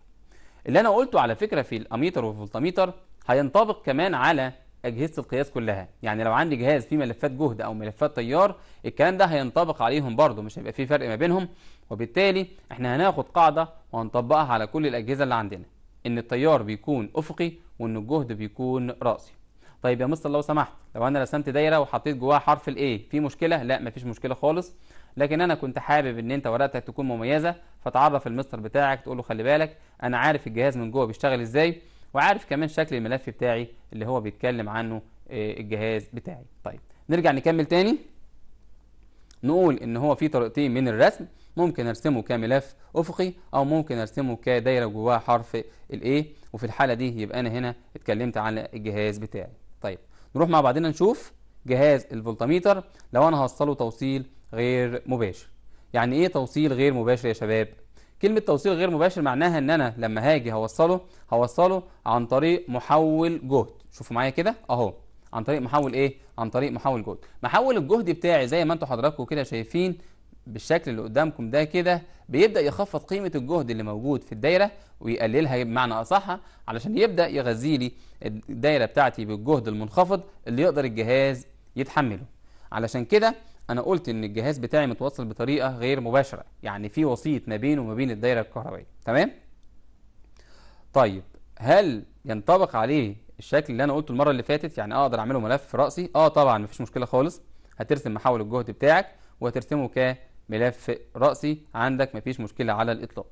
اللي انا قلته على فكره في الاميتر والفولتميتر هينطبق كمان على اجهزه القياس كلها يعني لو عندي جهاز فيه ملفات جهد او ملفات تيار الكلام ده هينطبق عليهم برده مش هيبقى فيه فرق ما بينهم وبالتالي احنا هناخد قاعده وهنطبقها على كل الاجهزه اللي عندنا ان التيار بيكون افقي وان الجهد بيكون راسي طيب يا مستر لو سمحت لو انا رسمت دايره وحطيت جواها حرف الاي في مشكله لا مفيش مشكله خالص لكن انا كنت حابب ان انت ورقتك تكون مميزه فتعرف المستر بتاعك تقول له خلي بالك انا عارف الجهاز من جوه بيشتغل ازاي وعارف كمان شكل الملف بتاعي اللي هو بيتكلم عنه آه، الجهاز بتاعي طيب نرجع نكمل تاني نقول ان هو في طريقتين من الرسم ممكن ارسمه كملف افقي او ممكن ارسمه كدايره جواها حرف الايه وفي الحاله دي يبقى انا هنا اتكلمت على الجهاز بتاعي طيب نروح مع بعضنا نشوف جهاز الفولتميتر لو انا هوصله توصيل غير مباشر يعني ايه توصيل غير مباشر يا شباب كلمة توصيل غير مباشر معناها ان انا لما هاجي هوصله هوصله عن طريق محول جهد شوفوا معايا كده اهو عن طريق محول ايه عن طريق محول جهد محول الجهد بتاعي زي ما انتم حضراتكم كده شايفين بالشكل اللي قدامكم ده كده بيبدا يخفض قيمه الجهد اللي موجود في الدايره ويقللها بمعنى اصح علشان يبدا يغذي لي الدايره بتاعتي بالجهد المنخفض اللي يقدر الجهاز يتحمله علشان كده انا قلت ان الجهاز بتاعي متوصل بطريقه غير مباشره يعني في وسيط ما بينه وما بين الدايره الكهربائيه تمام طيب هل ينطبق عليه الشكل اللي انا قلته المره اللي فاتت يعني اقدر اعمله ملف في راسي اه طبعا مفيش مشكله خالص هترسم محاول الجهد بتاعك وهترسمه كملف راسي عندك مفيش مشكله على الاطلاق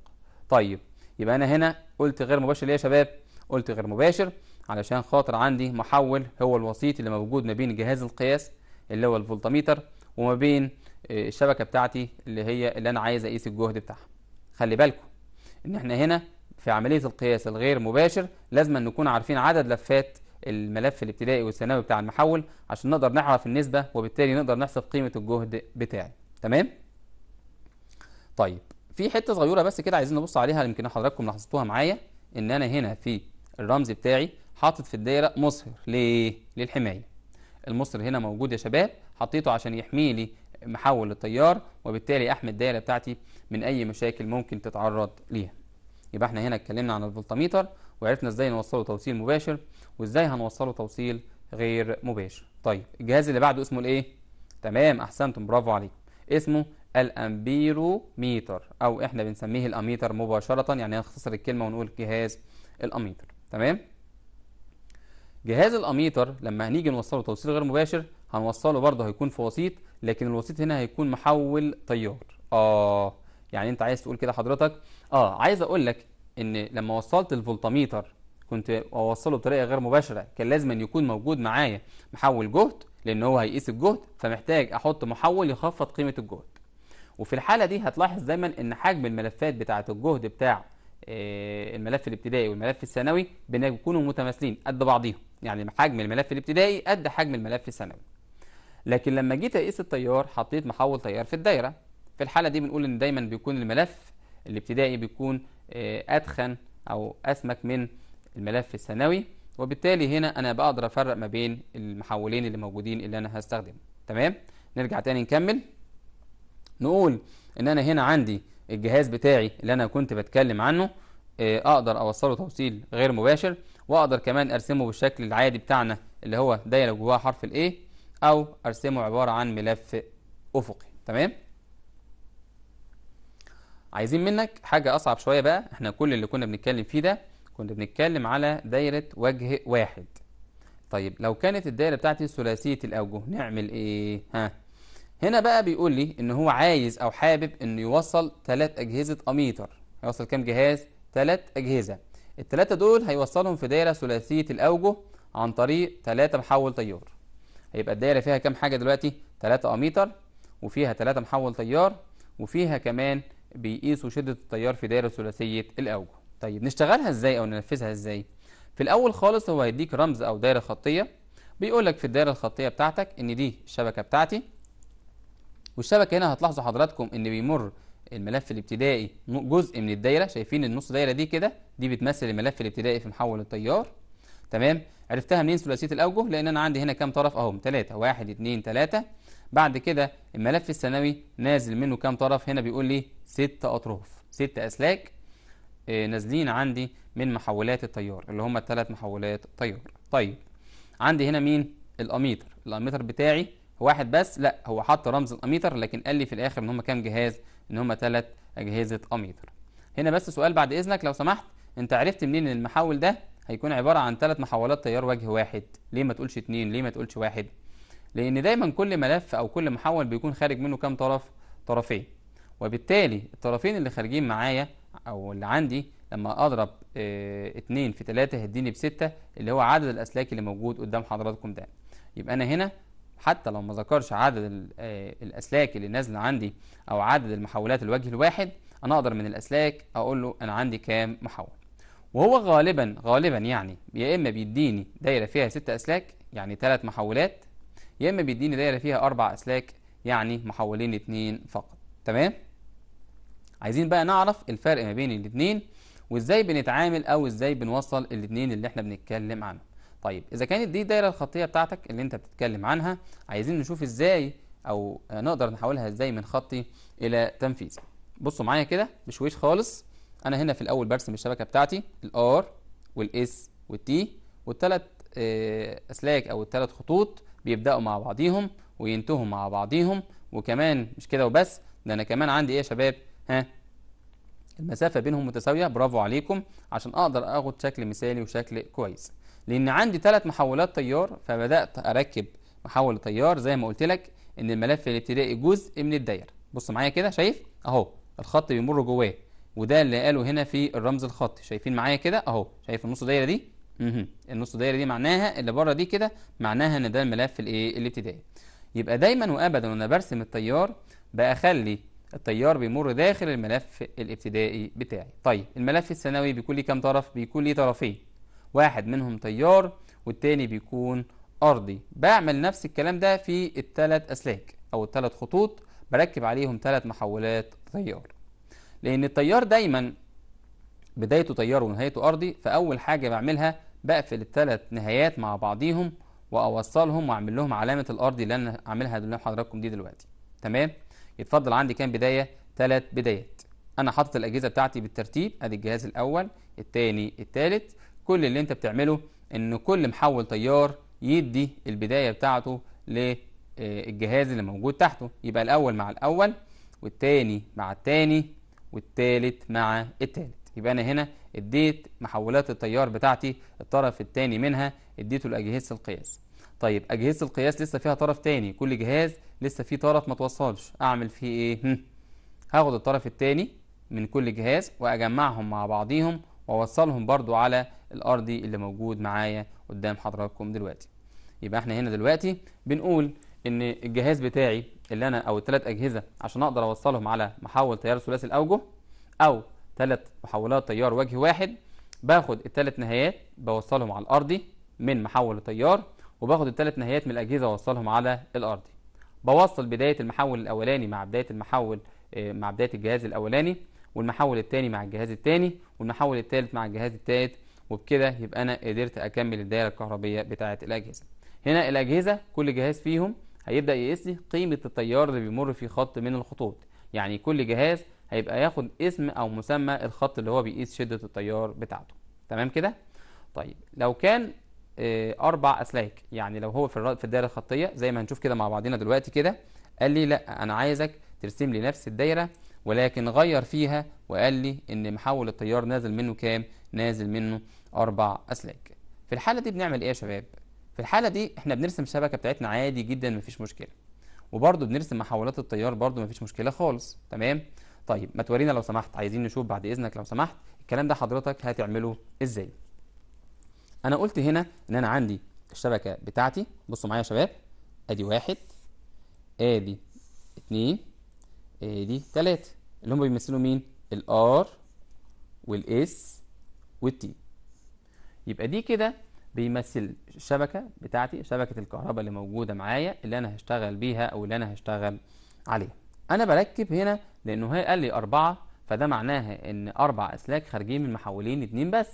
طيب يبقى انا هنا قلت غير مباشر ليه يا شباب قلت غير مباشر علشان خاطر عندي محول هو الوسيط اللي موجود ما بين جهاز القياس اللي هو الفولتميتر وما بين آه، الشبكه بتاعتي اللي هي اللي انا عايز اقيس الجهد بتاعها خلي بالكم ان احنا هنا في عملية القياس الغير مباشر لازم أن نكون عارفين عدد لفات الملف الابتدائي والثانوي بتاع المحول عشان نقدر نعرف النسبة وبالتالي نقدر نحسب قيمة الجهد بتاعي تمام طيب في حتة صغيرة بس كده عايزين نبص عليها يمكن حضراتكم لاحظتوها معايا ان انا هنا في الرمز بتاعي حاطط في الدايرة مصهر ليه للحماية المصهر هنا موجود يا شباب حطيته عشان يحمي لي محول التيار وبالتالي احمي الدايرة بتاعتي من اي مشاكل ممكن تتعرض ليها يبقى احنا هنا اتكلمنا عن الفولتميتر وعرفنا ازاي نوصله توصيل مباشر وازاي هنوصله توصيل غير مباشر طيب الجهاز اللي بعده اسمه الايه تمام احسنتم برافو عليكم اسمه الامبيروميتر او احنا بنسميه الاميتر مباشره يعني هنختصر الكلمه ونقول جهاز الاميتر تمام جهاز الاميتر لما هنيجي نوصله توصيل غير مباشر هنوصله برضه هيكون في وسيط لكن الوسيط هنا هيكون محول تيار اه يعني انت عايز تقول كده حضرتك اه عايز اقول لك ان لما وصلت الفولتميتر كنت اوصله بطريقه غير مباشره كان لازم أن يكون موجود معايا محول جهد لان هو هيقيس الجهد فمحتاج احط محول يخفض قيمه الجهد وفي الحاله دي هتلاحظ دايما ان حجم الملفات بتاعه الجهد بتاع آه، الملف الابتدائي والملف الثانوي بيكونوا متماثلين قد بعضيهم يعني حجم الملف الابتدائي قد حجم الملف الثانوي لكن لما جيت اقيس التيار حطيت محول تيار في الدايره في الحالة دي بنقول إن دايما بيكون الملف الابتدائي بيكون آه، أدخن أو أسمك من الملف الثانوي وبالتالي هنا أنا بقدر أفرق ما بين المحولين اللي موجودين اللي أنا هستخدمه تمام نرجع تاني نكمل نقول إن أنا هنا عندي الجهاز بتاعي اللي أنا كنت بتكلم عنه آه، أقدر أوصله توصيل غير مباشر وأقدر كمان أرسمه بالشكل العادي بتاعنا اللي هو دايرة جواها حرف A أو أرسمه عبارة عن ملف أفقي تمام عايزين منك حاجة أصعب شوية بقى احنا كل اللي كنا بنتكلم فيه ده كنا بنتكلم على دايرة وجه واحد طيب لو كانت الدايرة بتاعتي ثلاثية الأوجه نعمل إيه؟ ها هنا بقى بيقول لي إن هو عايز أو حابب إنه يوصل ثلاث أجهزة أميتر هيوصل كام جهاز؟ ثلاث أجهزة الثلاثة دول هيوصلهم في دايرة ثلاثية الأوجه عن طريق ثلاثة محول تيار هيبقى الدايرة فيها كام حاجة دلوقتي؟ ثلاثة أميتر وفيها ثلاثة محول تيار وفيها كمان بيقيسوا شدة التيار في دايرة ثلاثية الأوجه طيب نشتغلها ازاي أو ننفذها ازاي في الأول خالص هو هيديك رمز أو دايرة خطية بيقول لك في الدايرة الخطية بتاعتك إن دي الشبكة بتاعتي والشبكة هنا هتلاحظوا حضراتكم إن بيمر الملف الابتدائي جزء من الدايرة شايفين النص دايرة دي كده دي بتمثل الملف الابتدائي في محول التيار تمام عرفتها منين ثلاثية الأوجه لأن أنا عندي هنا كام طرف أهم ثلاثة واحد 2 3 بعد كده الملف الثانوي نازل منه كام طرف هنا بيقول لي ست اطراف ست اسلاك آه، نازلين عندي من محولات التيار اللي هم الثلاث محولات تيار طيب عندي هنا مين الاميتر الاميتر بتاعي واحد بس لا هو حط رمز الاميتر لكن قال لي في الاخر ان هم كام جهاز ان هم ثلاث اجهزه اميتر هنا بس سؤال بعد اذنك لو سمحت انت عرفت منين ان المحول ده هيكون عباره عن ثلاث محولات تيار وجه واحد ليه ما تقولش اتنين ليه ما تقولش واحد لأن دايما كل ملف أو كل محول بيكون خارج منه كام طرف طرفين وبالتالي الطرفين اللي خارجين معايا أو اللي عندي لما أضرب اه اتنين في تلاتة هيديني بستة اللي هو عدد الأسلاك اللي موجود قدام حضراتكم ده يبقى أنا هنا حتى لو ما ذكرش عدد آه، الأسلاك اللي نازلة عندي أو عدد المحولات الوجه الواحد أنا أقدر من الأسلاك أقول له أنا عندي كام محول وهو غالبا غالبا يعني يا إما بيديني دايرة فيها ست أسلاك يعني ثلاث محولات يا اما بيديني دايره فيها اربع اسلاك يعني محولين اتنين فقط تمام عايزين بقى نعرف الفرق ما بين الاتنين وازاي بنتعامل او ازاي بنوصل الاتنين اللي احنا بنتكلم عنهم طيب اذا كانت دي الدايره الخطيه بتاعتك اللي انت بتتكلم عنها عايزين نشوف ازاي او نقدر نحولها ازاي من خطي الى تنفيذ بصوا معايا كده بشويش خالص انا هنا في الاول برسم الشبكه بتاعتي الار والاس والتي والثلاث آه، اسلاك او الثلاث خطوط بيبداوا مع بعضيهم وينتهوا مع بعضيهم وكمان مش كده وبس ده انا كمان عندي ايه يا شباب ها المسافة بينهم متساوية برافو عليكم عشان أقدر أخد شكل مثالي وشكل كويس لأن عندي ثلاث محولات تيار فبدأت أركب محول تيار زي ما قلت لك إن الملف الابتدائي جزء من الدايرة بص معايا كده شايف أهو الخط بيمر جواه وده اللي قاله هنا في الرمز الخطي شايفين معايا كده أهو شايف النص دايرة دي النص دايره دي معناها اللي بره دي كده معناها ان ده الملف الايه الابتدائي يبقى دايما وابدا وانا برسم التيار بخلي التيار بيمر داخل الملف الابتدائي بتاعي طيب الملف الثانوي بيكون ليه كام طرف بيكون ليه طرفين واحد منهم تيار والتاني بيكون ارضي بعمل نفس الكلام ده في الثلاث اسلاك او الثلاث خطوط بركب عليهم ثلاث محولات تيار لان التيار دايما بدايته تيار ونهايته ارضي فاول حاجه بعملها بقفل الثلاث نهايات مع بعضيهم واوصلهم واعمل لهم علامه الارضي اللي انا هعملها لحضراتكم دي دلوقتي تمام يتفضل عندي كام بدايه ثلاث بدايات انا حاطط الاجهزه بتاعتي بالترتيب ادي الجهاز الاول الثاني الثالث كل اللي انت بتعمله ان كل محول تيار يدي البدايه بتاعته للجهاز آه، اللي موجود تحته يبقى الاول مع الاول والثاني مع الثاني والثالث مع الثالث يبقى أنا هنا اديت محولات التيار بتاعتي الطرف الثاني منها اديته لأجهزة القياس طيب أجهزة القياس لسه فيها طرف ثاني كل جهاز لسه فيه طرف ما توصلش أعمل فيه إيه؟ هاخد الطرف الثاني من كل جهاز وأجمعهم مع بعضيهم وأوصلهم برضو على الأرضي اللي موجود معايا قدام حضراتكم دلوقتي يبقى احنا هنا دلوقتي بنقول ان الجهاز بتاعي اللي انا او الثلاث اجهزه عشان اقدر اوصلهم على محول تيار ثلاثي الاوجه او ثلاث محولات تيار وجه واحد باخد الثلاث نهايات بوصلهم على الارضي من محول التيار وباخد الثلاث نهايات من الاجهزه واوصلهم على الارضي بوصل بدايه المحول الاولاني مع بدايه المحول آه، مع بدايه الجهاز الاولاني والمحول الثاني مع الجهاز الثاني والمحول الثالث مع الجهاز الثالث وبكده يبقى انا قدرت اكمل الدائره الكهربيه بتاعه الاجهزه هنا الاجهزه كل جهاز فيهم هيبدا يقيس لي قيمه التيار اللي بيمر في خط من الخطوط يعني كل جهاز هيبقى ياخد اسم او مسمى الخط اللي هو بيقيس شده التيار بتاعته تمام كده طيب لو كان آه، اربع اسلاك يعني لو هو في في الدايره الخطيه زي ما هنشوف كده مع بعضنا دلوقتي كده قال لي لا انا عايزك ترسم لي نفس الدايره ولكن غير فيها وقال لي ان محول التيار نازل منه كام نازل منه اربع اسلاك في الحاله دي بنعمل ايه يا شباب في الحاله دي احنا بنرسم الشبكه بتاعتنا عادي جدا مفيش مشكله وبرده بنرسم محولات التيار برده مفيش مشكله خالص تمام طيب ما تورينا لو سمحت عايزين نشوف بعد اذنك لو سمحت الكلام ده حضرتك هتعمله ازاي انا قلت هنا ان انا عندي الشبكه بتاعتي بصوا معايا يا شباب ادي واحد ادي اتنين ادي تلاته اللي هم بيمثلوا مين الار والاس والتي يبقى دي كده بيمثل الشبكه بتاعتي شبكه الكهرباء اللي موجوده معايا اللي انا هشتغل بيها او اللي انا هشتغل عليها انا بركب هنا لانه هي قال لي اربعة فده معناها ان اربع اسلاك خارجين من محولين اتنين بس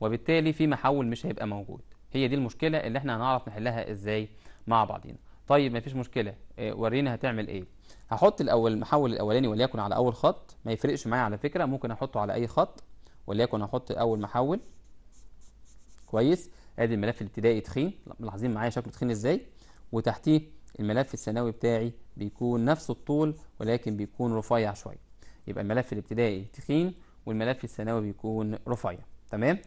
وبالتالي في محول مش هيبقى موجود هي دي المشكلة اللي احنا هنعرف نحلها ازاي مع بعضينا طيب مفيش مشكلة اه ورينا هتعمل ايه هحط الاول المحول الاولاني وليكن على اول خط ما يفرقش معايا على فكرة ممكن احطه على اي خط وليكن احط اول محول كويس ادي الملف الابتدائي تخين ملاحظين معايا شكله تخين ازاي وتحتيه الملف الثانوي بتاعي بيكون نفس الطول ولكن بيكون رفيع شويه يبقى الملف الابتدائي تخين والملف الثانوي بيكون رفيع تمام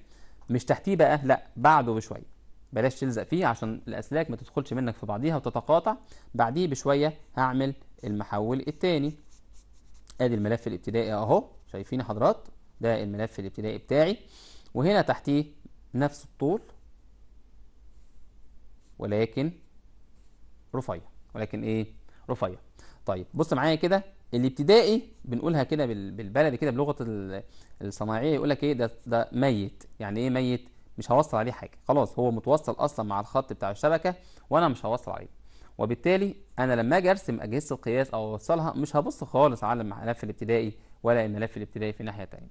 مش تحتيه بقى لا بعده بشويه بلاش تلزق فيه عشان الاسلاك ما تدخلش منك في بعضيها وتتقاطع بعديه بشويه هعمل المحول الثاني ادي الملف الابتدائي اهو شايفين حضرات ده الملف الابتدائي بتاعي وهنا تحتيه نفس الطول ولكن رفيع ولكن ايه رفيع طيب بص معايا كده الابتدائي بنقولها كده بالبلدي كده بلغه الصناعيه يقول لك ايه ده ده ميت يعني ايه ميت مش هوصل عليه حاجه خلاص هو متوصل اصلا مع الخط بتاع الشبكه وانا مش هوصل عليه وبالتالي انا لما اجي ارسم اجهزه القياس او اوصلها مش هبص خالص على الملف الابتدائي ولا الملف الابتدائي في ناحيه ثانيه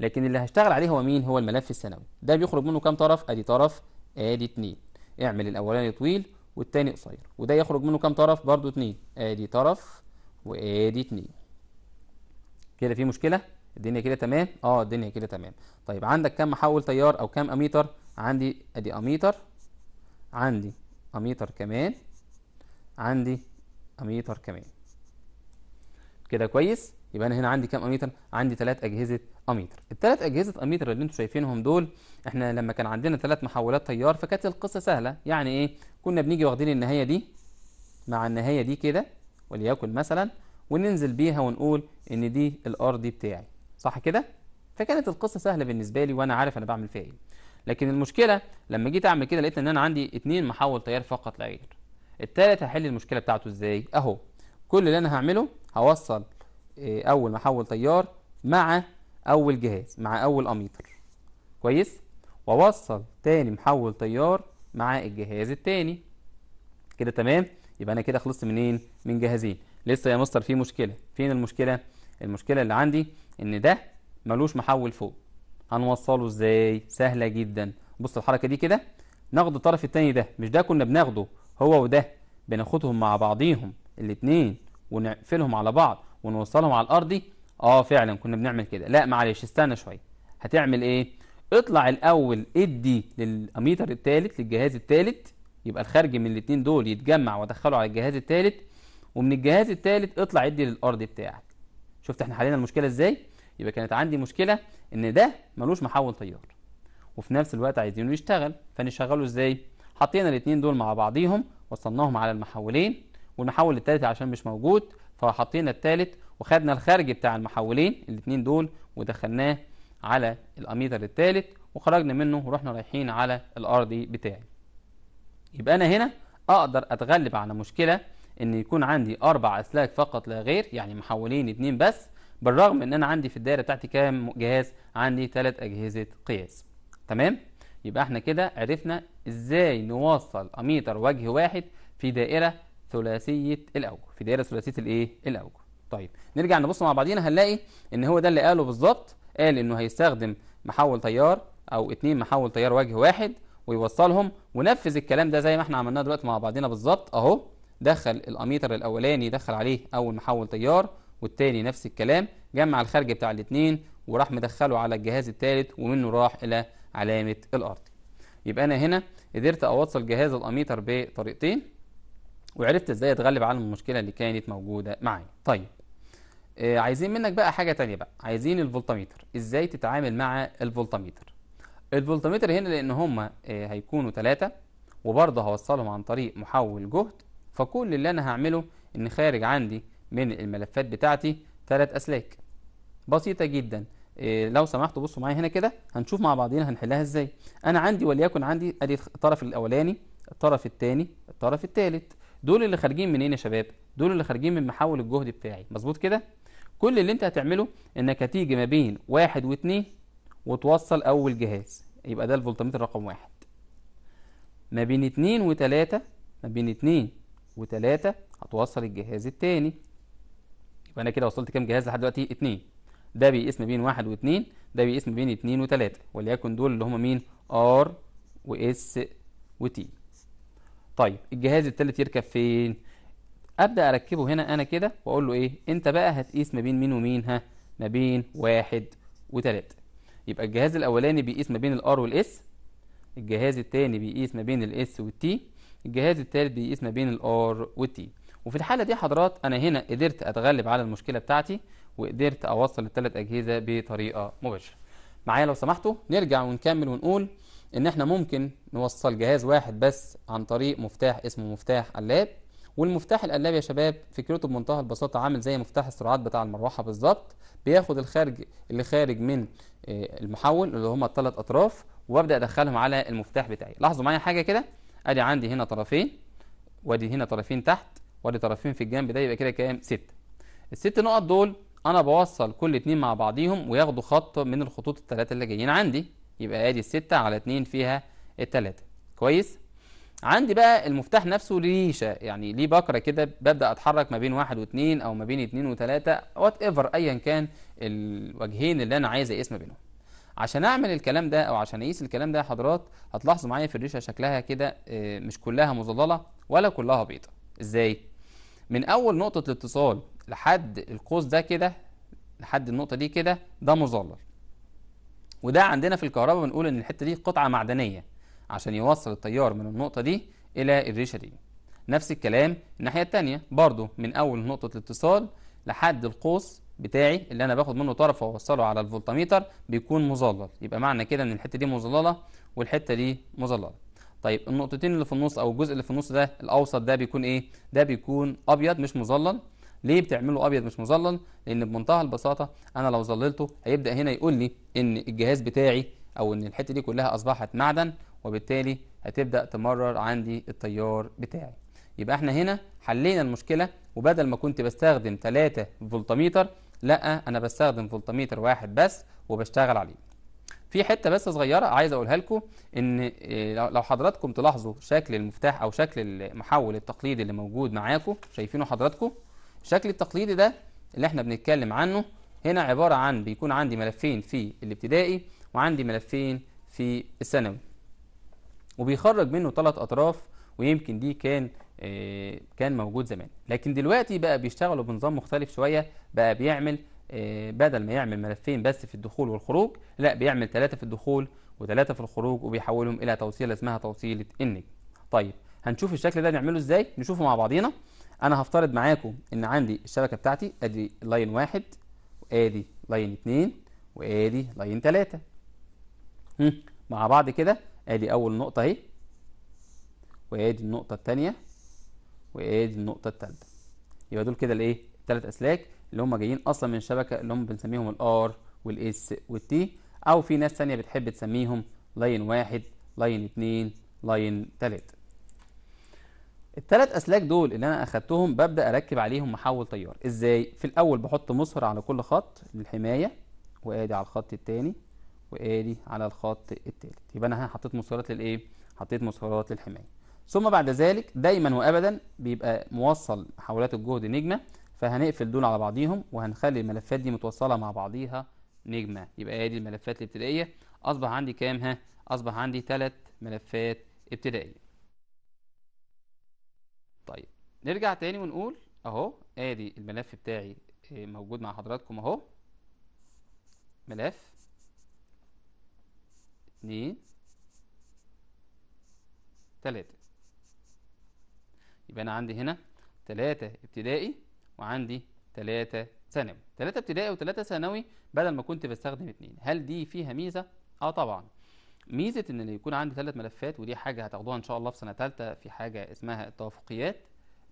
لكن اللي هشتغل عليه هو مين هو الملف الثانوي ده بيخرج منه كام طرف ادي طرف ادي اتنين اعمل الاولاني طويل والتاني قصير وده يخرج منه كام طرف برضو اتنين ادي طرف وادي اتنين كده في مشكله الدنيا كده تمام اه الدنيا كده تمام طيب عندك كام محول تيار او كام اميتر عندي ادي اميتر عندي اميتر كمان عندي اميتر كمان كده كويس يبقى انا هنا عندي كام اميتر عندي ثلاث اجهزه اميتر الثلاث اجهزه اميتر اللي انتم شايفينهم دول احنا لما كان عندنا ثلاث محولات تيار فكانت القصه سهله يعني ايه كنا بنيجي واخدين النهايه دي مع النهايه دي كده وليكن مثلا وننزل بيها ونقول ان دي الار دي بتاعي صح كده فكانت القصه سهله بالنسبه لي وانا عارف انا بعمل فيها ايه لكن المشكله لما جيت اعمل كده لقيت ان انا عندي اثنين محول تيار فقط لا غير الثالث هحل المشكله بتاعته ازاي اهو كل اللي انا هعمله هوصل إيه، اول محول تيار مع اول جهاز مع اول اميتر كويس ووصل تاني محول تيار مع الجهاز التاني كده تمام يبقى انا كده خلصت منين من جهازين لسه يا مستر في مشكله فين المشكله المشكله اللي عندي ان ده ملوش محول فوق هنوصله ازاي سهله جدا بص الحركه دي كده ناخد الطرف التاني ده مش ده كنا بناخده هو وده بناخدهم مع بعضيهم الاتنين ونقفلهم على بعض ونوصلهم على الارضي اه فعلا كنا بنعمل كده لا معلش استنى شويه هتعمل ايه اطلع الاول ادي للاميتر الثالث للجهاز الثالث يبقى الخارج من الاثنين دول يتجمع وادخله على الجهاز الثالث ومن الجهاز الثالث اطلع ادي للارضي بتاعك شفت احنا حلينا المشكله ازاي يبقى كانت عندي مشكله ان ده ملوش محول تيار وفي نفس الوقت عايزينه يشتغل فنشغله ازاي حطينا الاثنين دول مع بعضيهم وصلناهم على المحولين والمحول الثالث عشان مش موجود فحطينا التالت وخدنا الخارج بتاع المحولين الاثنين دول ودخلناه على الاميتر التالت وخرجنا منه ورحنا رايحين على الارضي بتاعي يبقى انا هنا اقدر اتغلب على مشكله ان يكون عندي اربع اسلاك فقط لا غير يعني محولين اتنين بس بالرغم ان انا عندي في الدايره بتاعتي كام جهاز عندي ثلاث اجهزه قياس تمام يبقى احنا كده عرفنا ازاي نوصل اميتر وجه واحد في دائره ثلاثيه الاوجه في دايره ثلاثيه الايه الاوجه طيب نرجع نبص مع بعضينا هنلاقي ان هو ده اللي قاله بالظبط قال انه هيستخدم محول تيار او اتنين محول تيار وجه واحد ويوصلهم ونفذ الكلام ده زي ما احنا عملناه دلوقتي مع بعضينا بالظبط اهو دخل الاميتر الاولاني دخل عليه اول محول تيار والتاني نفس الكلام جمع الخارج بتاع الاتنين وراح مدخله على الجهاز الثالث ومنه راح الى علامه الارض يبقى انا هنا قدرت اوصل جهاز الاميتر بطريقتين وعرفت ازاي اتغلب على المشكله اللي كانت موجوده معايا طيب آه عايزين منك بقى حاجه تانية بقى عايزين الفولتميتر ازاي تتعامل مع الفولتميتر الفولتميتر هنا لان هما آه هيكونوا ثلاثة وبرضه هوصلهم عن طريق محول جهد فكل اللي انا هعمله ان خارج عندي من الملفات بتاعتي ثلاث اسلاك بسيطه جدا إيه لو سمحتوا بصوا معايا هنا كده هنشوف مع بعضينا هنحلها ازاي انا عندي وليكن عندي ادي الطرف الاولاني الطرف الثاني الطرف الثالث دول اللي خارجين منين يا شباب دول اللي خارجين من محول الجهد بتاعي مظبوط كده كل اللي انت هتعمله انك هتيجي ما بين واحد واتنين وتوصل اول جهاز يبقى ده الفولتمتر رقم واحد ما بين اتنين وتلاتة ما بين اتنين وتلاتة هتوصل الجهاز التاني يبقى انا كده وصلت كام جهاز لحد دلوقتي اتنين ده بيقيس ما بين واحد واتنين ده بيقيس ما بين اتنين وتلاتة وليكن دول اللي هما مين ار واس وتي طيب الجهاز التالت يركب فين ابدا اركبه هنا انا كده واقول له ايه انت بقى هتقيس ما بين مين ومين ها ما بين واحد وتلاتة يبقى الجهاز الاولاني بيقيس ما بين الار والاس الجهاز التاني بيقيس ما بين الاس والتي الجهاز التالت بيقيس ما بين الار والتي وفي الحالة دي حضرات أنا هنا قدرت أتغلب على المشكلة بتاعتي وقدرت أوصل الثلاث أجهزة بطريقة مباشرة معايا لو سمحتوا نرجع ونكمل ونقول ان احنا ممكن نوصل جهاز واحد بس عن طريق مفتاح اسمه مفتاح قلاب والمفتاح القلاب يا شباب فكرته بمنتهى البساطه عامل زي مفتاح السرعات بتاع المروحه بالظبط بياخد الخارج اللي خارج من آه، المحول اللي هما الثلاث اطراف وابدا ادخلهم على المفتاح بتاعي لاحظوا معايا حاجه كده ادي عندي هنا طرفين وادي هنا طرفين تحت وادي طرفين في الجنب ده يبقى كده كام ستة الست نقط دول انا بوصل كل اتنين مع بعضيهم وياخدوا خط من الخطوط الثلاثه اللي جايين عندي يبقى ادي الستة على اتنين فيها التلاتة كويس عندي بقى المفتاح نفسه ريشة يعني ليه بكرة كده ببدأ أتحرك ما بين واحد واتنين أو ما بين اتنين وتلاتة وات ايفر أيا كان الوجهين اللي أنا عايز أقيس ما بينهم عشان أعمل الكلام ده أو عشان أقيس الكلام ده يا حضرات هتلاحظوا معايا في الريشة شكلها كده آه، مش كلها مظللة ولا كلها بيضة إزاي؟ من أول نقطة الاتصال لحد القوس ده كده لحد النقطة دي كده ده مظلل وده عندنا في الكهرباء بنقول ان الحته دي قطعه معدنيه عشان يوصل التيار من النقطه دي الى الريشه دي نفس الكلام الناحيه الثانيه برضو من اول نقطه الاتصال لحد القوس بتاعي اللي انا باخد منه طرف واوصله على الفولتميتر بيكون مظلل يبقى معنى كده ان الحته دي مظلله والحته دي مظلله طيب النقطتين اللي في النص او الجزء اللي في النص ده الاوسط ده بيكون ايه ده بيكون ابيض مش مظلل ليه بتعمله ابيض مش مظلل لان بمنتهى البساطه انا لو ظللته هيبدا هنا يقول لي ان الجهاز بتاعي او ان الحته دي كلها اصبحت معدن وبالتالي هتبدا تمرر عندي التيار بتاعي يبقى احنا هنا حلينا المشكله وبدل ما كنت بستخدم 3 فولتميتر لا انا بستخدم فولتميتر واحد بس وبشتغل عليه في حته بس صغيره عايز اقولها لكم ان آه، لو حضراتكم تلاحظوا شكل المفتاح او شكل المحول التقليدي اللي موجود معاكم شايفينه حضراتكم الشكل التقليدي ده اللي احنا بنتكلم عنه هنا عبارة عن بيكون عندي ملفين في الابتدائي وعندي ملفين في الثانوي وبيخرج منه ثلاث أطراف ويمكن دي كان اه كان موجود زمان لكن دلوقتي بقى بيشتغلوا بنظام مختلف شوية بقى بيعمل اه بدل ما يعمل ملفين بس في الدخول والخروج لا بيعمل ثلاثة في الدخول وثلاثة في الخروج وبيحولهم إلى توصيلة اسمها توصيلة النجم طيب هنشوف الشكل ده نعمله ازاي نشوفه مع بعضينا انا هفترض معاكم ان عندي الشبكه بتاعتي ادي لاين واحد وادي لاين اتنين وادي لاين تلاته مع بعض كده ادي اول نقطه اهي وادي النقطه التانيه وادي النقطه التالته يبقى دول كده الايه التلات اسلاك اللي هم جايين اصلا من الشبكه اللي هم بنسميهم الار والاس والتي او في ناس تانيه بتحب تسميهم لاين واحد لاين اتنين لاين تلاته الثلاث اسلاك دول اللي انا اخدتهم ببدا اركب عليهم محول تيار ازاي في الاول بحط مصهر على كل خط للحمايه وادي على الخط الثاني وادي على الخط الثالث يبقى انا هنا حطيت مصهرات للايه حطيت مصهرات للحمايه ثم بعد ذلك دايما وابدا بيبقى موصل محولات الجهد نجمه فهنقفل دول على بعضيهم وهنخلي الملفات دي متوصله مع بعضيها نجمه يبقى ادي الملفات الابتدائيه اصبح عندي كام ها اصبح عندي ثلاث ملفات ابتدائيه نرجع تاني ونقول اهو ادي الملف بتاعي آه، موجود مع حضراتكم اهو ملف اتنين تلاتة يبقى انا عندي هنا تلاتة ابتدائي وعندي تلاتة ثانوي تلاتة ابتدائي وتلاتة ثانوي بدل ما كنت بستخدم اتنين هل دي فيها ميزة؟ اه طبعا ميزة ان يكون عندي ثلاث ملفات ودي حاجة هتاخدوها ان شاء الله في سنة تالتة في حاجة اسمها التوافقيات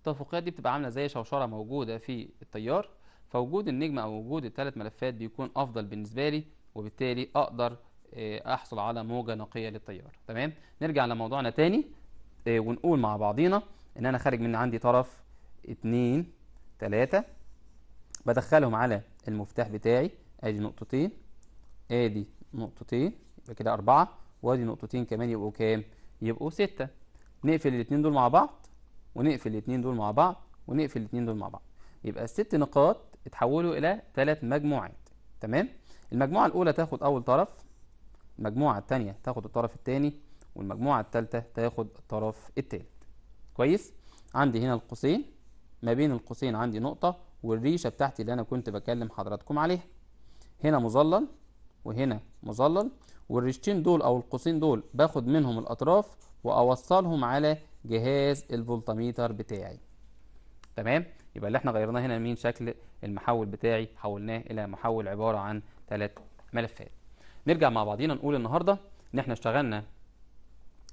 التدفقيات دي بتبقى عامله زي شوشره موجوده في التيار فوجود النجم او وجود الثلاث ملفات بيكون افضل بالنسبه لي وبالتالي اقدر آه، احصل على موجه نقيه للتيار تمام نرجع لموضوعنا تاني آه، ونقول مع بعضينا ان انا خارج من عندي طرف اتنين تلاتة بدخلهم على المفتاح بتاعي ادي نقطتين ادي نقطتين يبقى كده اربعة وادي نقطتين كمان يبقوا كام يبقوا ستة نقفل الاتنين دول مع بعض ونقفل الاثنين دول مع بعض ونقفل الاثنين دول مع بعض يبقى الست نقاط اتحولوا الى ثلاث مجموعات تمام المجموعه الاولى تاخد اول طرف المجموعه الثانيه تاخد الطرف الثاني والمجموعه الثالثه تاخد الطرف الثالث كويس عندي هنا القوسين ما بين القوسين عندي نقطه والريشه بتاعتي اللي انا كنت بكلم حضراتكم عليها هنا مظلل وهنا مظلل والريشتين دول او القوسين دول باخد منهم الاطراف واوصلهم على جهاز الفولتميتر بتاعي تمام يبقى اللي احنا غيرناه هنا من شكل المحول بتاعي حولناه الى محول عباره عن ثلاث ملفات نرجع مع بعضينا نقول النهارده ان احنا اشتغلنا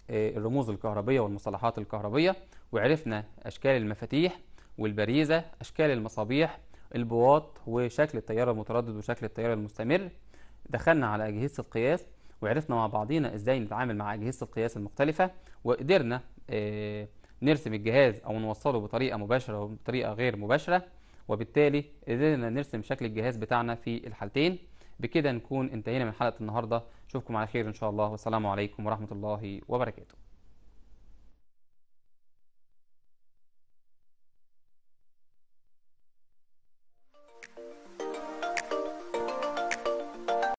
آه، الرموز الكهربيه والمصطلحات الكهربيه وعرفنا اشكال المفاتيح والبريزه اشكال المصابيح البواط وشكل التيار المتردد وشكل التيار المستمر دخلنا على اجهزه القياس وعرفنا مع بعضينا ازاي نتعامل مع اجهزه القياس المختلفه وقدرنا آه، نرسم الجهاز او نوصله بطريقه مباشره وبطريقه غير مباشره وبالتالي قدرنا نرسم شكل الجهاز بتاعنا في الحالتين بكده نكون انتهينا من حلقه النهارده اشوفكم على خير ان شاء الله والسلام عليكم ورحمه الله وبركاته